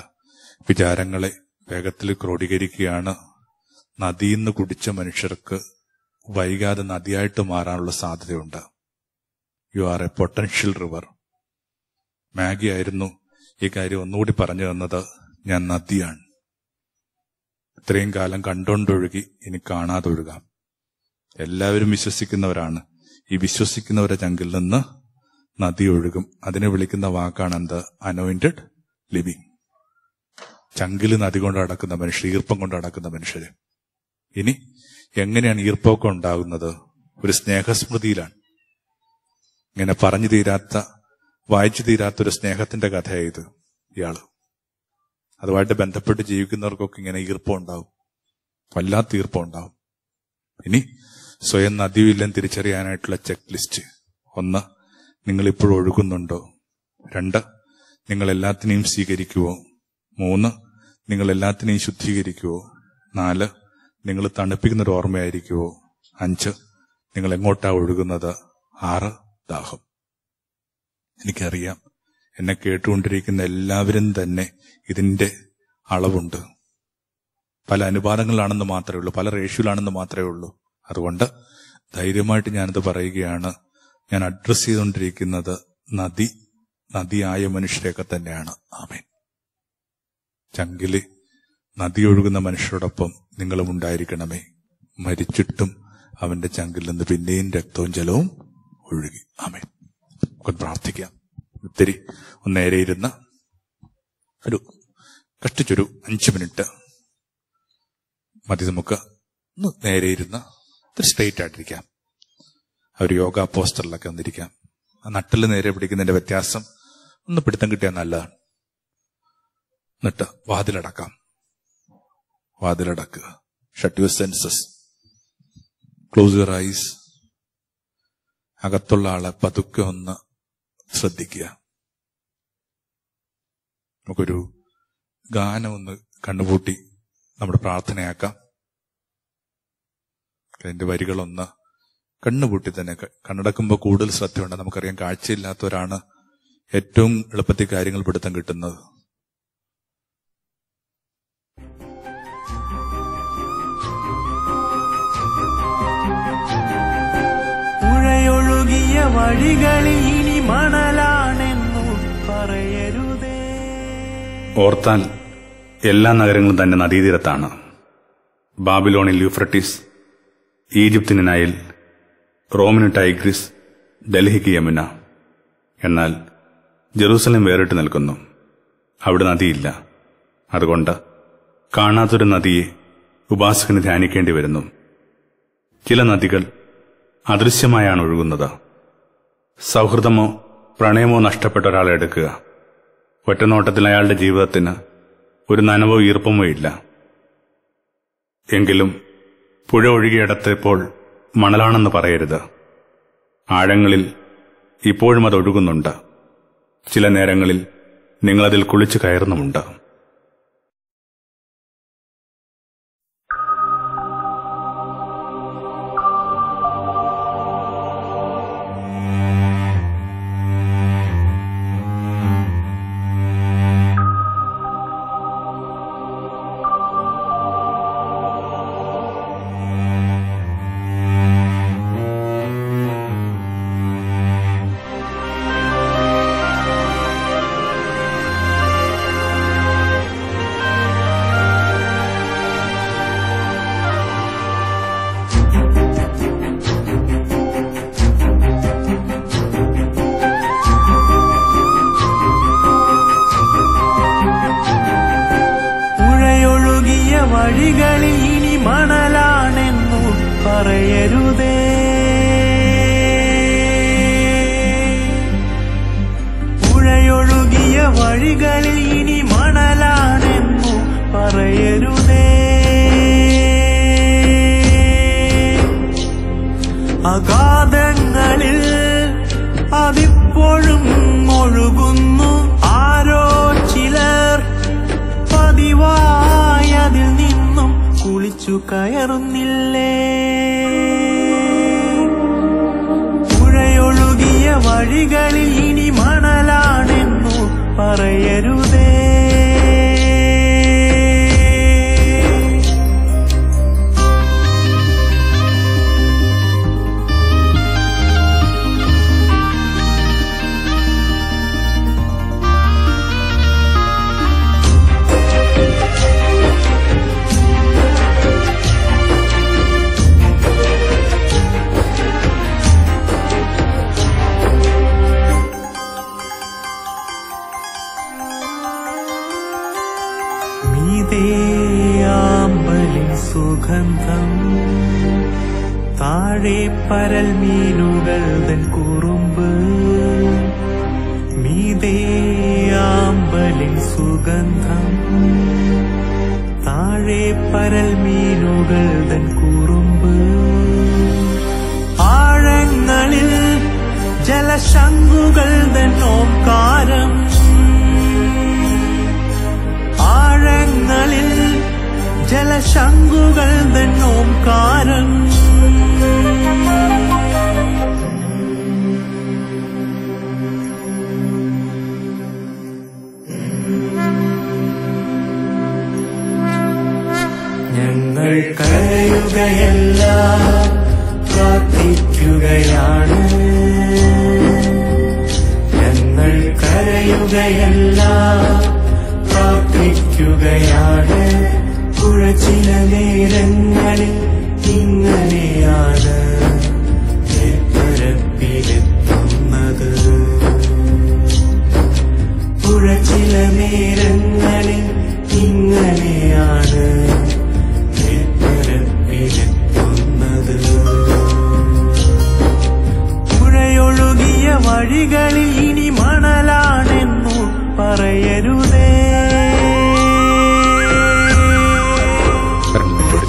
വിചാരങ്ങളെ വേഗത്തിൽ ക്രോഡീകരിക്കുകയാണ് നിന്ന് കുടിച്ച മനുഷ്യർക്ക് വൈകാതെ നദിയായിട്ട് മാറാനുള്ള സാധ്യതയുണ്ട് you are a potential river Maggie ആയിരുന്നു ഈ കാര്യം ഒന്നുകൂടി പറഞ്ഞു തന്നത് ഞാൻ നദിയാണ് ഇത്രയും കാലം കണ്ടോണ്ടൊഴുകി ഇനി കാണാതെ ഒഴുകാം എല്ലാവരും വിശ്വസിക്കുന്നവരാണ് ഈ വിശ്വസിക്കുന്നവരെ ചങ്കിൽ നിന്ന് നദി ഒഴുകും അതിനെ വിളിക്കുന്ന വാക്കാണ് എന്ത് അനോയിന്റഡ് ലിവിങ് ചങ്കില് നദി കൊണ്ട് നടക്കുന്ന മനുഷ്യർ ഈർപ്പം കൊണ്ട് നടക്കുന്ന മനുഷ്യർ ഇനി എങ്ങനെയാണ് ഈർപ്പമൊക്കെ ഉണ്ടാകുന്നത് ഒരു സ്നേഹസ്മൃതിയിലാണ് ഇങ്ങനെ പറഞ്ഞു തീരാത്ത വായിച്ചു തീരാത്ത ഒരു സ്നേഹത്തിന്റെ കഥയായത് ഇയാള് അതുമായിട്ട് ബന്ധപ്പെട്ട് ജീവിക്കുന്നവർക്കൊക്കെ ഇങ്ങനെ ഈർപ്പം ഉണ്ടാവും വല്ലാത്ത ഈർപ്പം ഉണ്ടാവും ഇനി സ്വയം നദിയില്ലെന്ന് തിരിച്ചറിയാനായിട്ടുള്ള ചെക്ക് ലിസ്റ്റ് ഒന്ന് നിങ്ങൾ ഇപ്പോൾ ഒഴുകുന്നുണ്ടോ രണ്ട് നിങ്ങൾ എല്ലാത്തിനെയും സ്വീകരിക്കുമോ മൂന്ന് നിങ്ങൾ എല്ലാത്തിനെയും ശുദ്ധീകരിക്കുവോ നാല് നിങ്ങൾ തണുപ്പിക്കുന്നൊരു ഓർമ്മയായിരിക്കുവോ അഞ്ച് നിങ്ങൾ എങ്ങോട്ടാ ഒഴുകുന്നത് ആറ് ദാഹം എനിക്കറിയാം എന്നെ കേട്ടുകൊണ്ടിരിക്കുന്ന എല്ലാവരും തന്നെ ഇതിന്റെ അളവുണ്ട് പല അനുപാതങ്ങളാണെന്ന് മാത്രമേ ഉള്ളൂ പല റേഷ്യൂലാണെന്ന് മാത്രമേ ഉള്ളൂ അതുകൊണ്ട് ധൈര്യമായിട്ട് ഞാനിത് പറയുകയാണ് ഞാൻ അഡ്രസ്സ് ചെയ്തുകൊണ്ടിരിക്കുന്നത് നദി നദിയായ മനുഷ്യരെയൊക്കെ തന്നെയാണ് ആമേൻ ചങ്കില് നദിയൊഴുകുന്ന മനുഷ്യരോടൊപ്പം നിങ്ങളും ഉണ്ടായിരിക്കണമേ മരിച്ചിട്ടും അവന്റെ ചങ്കിലിൽ നിന്ന് പിന്നെയും രക്തവും ജലവും ഒഴുകി ആമേ നമുക്ക് പ്രാർത്ഥിക്കാം ഒത്തിരി നേരെ ഇരുന്ന ഒരു കഷ്ടിച്ചൊരു അഞ്ച് മിനിറ്റ് മതി നമുക്ക് ഒന്ന് നേരെ ഇരുന്ന് ഒത്തിരി സ്ട്രെയിറ്റ് ആയിട്ടിരിക്കാം അവർ യോഗ പോസ്റ്ററിലൊക്കെ വന്നിരിക്കാം ആ നട്ടിൽ നേരെ പിടിക്കുന്നതിന്റെ വ്യത്യാസം ഒന്ന് പിടുത്തം കിട്ടിയാൽ നല്ലതാണ് എന്നിട്ട് വാതിലടക്കാം വാതിലടക്കുക shut your senses close your eyes അകത്തുള്ള ആളെ പതുക്കെ ഒന്ന് ശ്രദ്ധിക്കുക നമുക്കൊരു ഗാനം ഒന്ന് കണ്ണുപൂട്ടി നമ്മുടെ പ്രാർത്ഥനയാക്കാം അതിന്റെ വരികളൊന്ന് കണ്ണുപൂട്ടി തന്നെ കണ്ണടക്കുമ്പോൾ കൂടുതൽ ശ്രദ്ധയുണ്ട് നമുക്കറിയാം കാഴ്ചയില്ലാത്തവരാണ് ഏറ്റവും എളുപ്പത്തിൽ കാര്യങ്ങൾ പിടുത്തം കിട്ടുന്നത് വഴികളിൽ ഇനി മണലാണെന്നു പറയരുതേ ഓർത്താൽ എല്ലാ നഗരങ്ങളും തന്നെ നദീതീരത്താണ് ബാബിലോണിൽ യൂഫ്രട്ടീസ് ഈജിപ്തിന് നയൽ റോമിന് ടൈഗ്രിസ് ഡൽഹിക്ക് യമുന എന്നാൽ ജെറൂസലം വേറിട്ട് നിൽക്കുന്നു അവിടെ നദിയില്ല അതുകൊണ്ട് കാണാത്തൊരു നദിയെ ഉപാസകന് ധ്യാനിക്കേണ്ടി വരുന്നു ചില നദികൾ അദൃശ്യമായാണ് ഒഴുകുന്നത് സൗഹൃദമോ പ്രണയമോ നഷ്ടപ്പെട്ട ഒരാളെ എടുക്കുക ഒറ്റനോട്ടത്തിൽ അയാളുടെ ജീവിതത്തിന് ഒരു നനവോ ഈർപ്പമോ ഇല്ല എങ്കിലും പുഴ ഒഴുകിയിടത്തിപ്പോൾ മണലാണെന്ന് പറയരുത് ആഴങ്ങളിൽ ഇപ്പോഴും അത് ഒഴുകുന്നുണ്ട് ചില നേരങ്ങളിൽ നിങ്ങളതിൽ കുളിച്ചു കയറുന്നുമുണ്ട് വരികളിൽ ഇനി മണലാണെന്നു പറയരുത്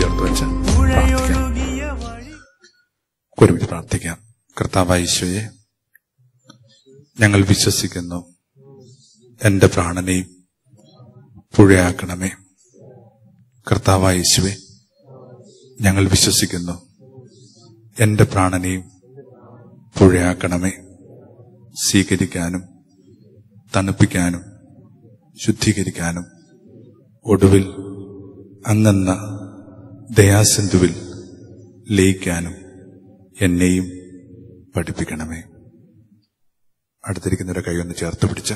ചേർത്ത് വെച്ച് പ്രാർത്ഥിക്കാം ഒരുമിച്ച് പ്രാർത്ഥിക്കാം കർത്താവായ ഈശോയെ ഞങ്ങൾ വിശ്വസിക്കുന്നു എന്റെ പ്രാണനെയും പുഴയാക്കണമേ കർത്താവ് യേശുവെ ഞങ്ങൾ വിശ്വസിക്കുന്നു എന്റെ പ്രാണനെയും പുഴയാക്കണമേ സ്വീകരിക്കാനും തണുപ്പിക്കാനും ശുദ്ധീകരിക്കാനും ഒടുവിൽ അങ്ങന്ന ദയാസിന്ധുവിൽ ലയിക്കാനും എന്നെയും പഠിപ്പിക്കണമേ അടുത്തിരിക്കുന്നവരെ കൈയൊന്ന് ചേർത്ത് പിടിച്ച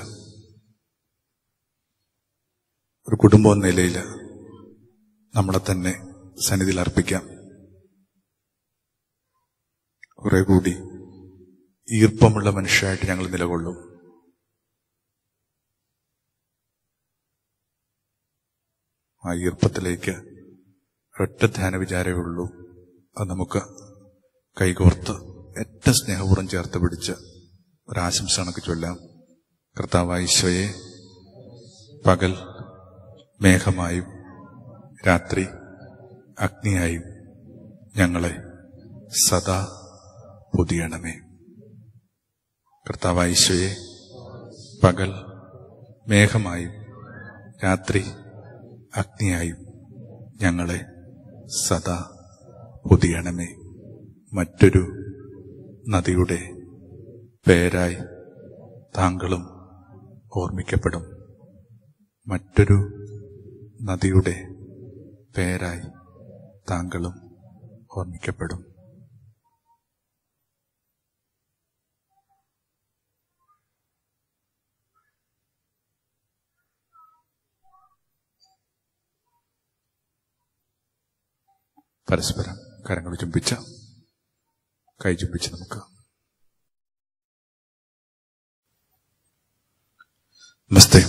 ഒരു കുടുംബം എന്ന നിലയിൽ നമ്മളെ തന്നെ സന്നിധിയിൽ അർപ്പിക്കാം കുറെ കൂടി ഈർപ്പമുള്ള മനുഷ്യരായിട്ട് ഞങ്ങൾ നിലകൊള്ളും ആ ഈർപ്പത്തിലേക്ക് ഒറ്റ ധ്യാന വിചാരമേ ഉള്ളൂ അത് നമുക്ക് കൈകോർത്ത് ഏറ്റ സ്നേഹപൂർവ്വം ചേർത്ത് പിടിച്ച് ഒരാശംസ കണക്ക് ചൊല്ലാം കർത്താവായ ഈശോയെ പകൽ മേഘമായും രാത്രി അഗ്നിയായും ഞങ്ങളെ സദാ പൊതിയണമേ കർത്താവായ ഈശോയെ പകൽ മേഘമായും രാത്രി അഗ്നിയായും ഞങ്ങളെ സദാ പുതിയണമേ മറ്റൊരു നദിയുടെ പേരായി താങ്കളും ഓർമ്മിക്കപ്പെടും മറ്റൊരു നദിയുടെ പേരായി താങ്കളും ഓർമ്മിക്കപ്പെടും പരസ്പരം കരങ്ങൾ ചുംബിച്ച് കൈ ചുംബിച്ച് നമുക്ക് നമസ്തേ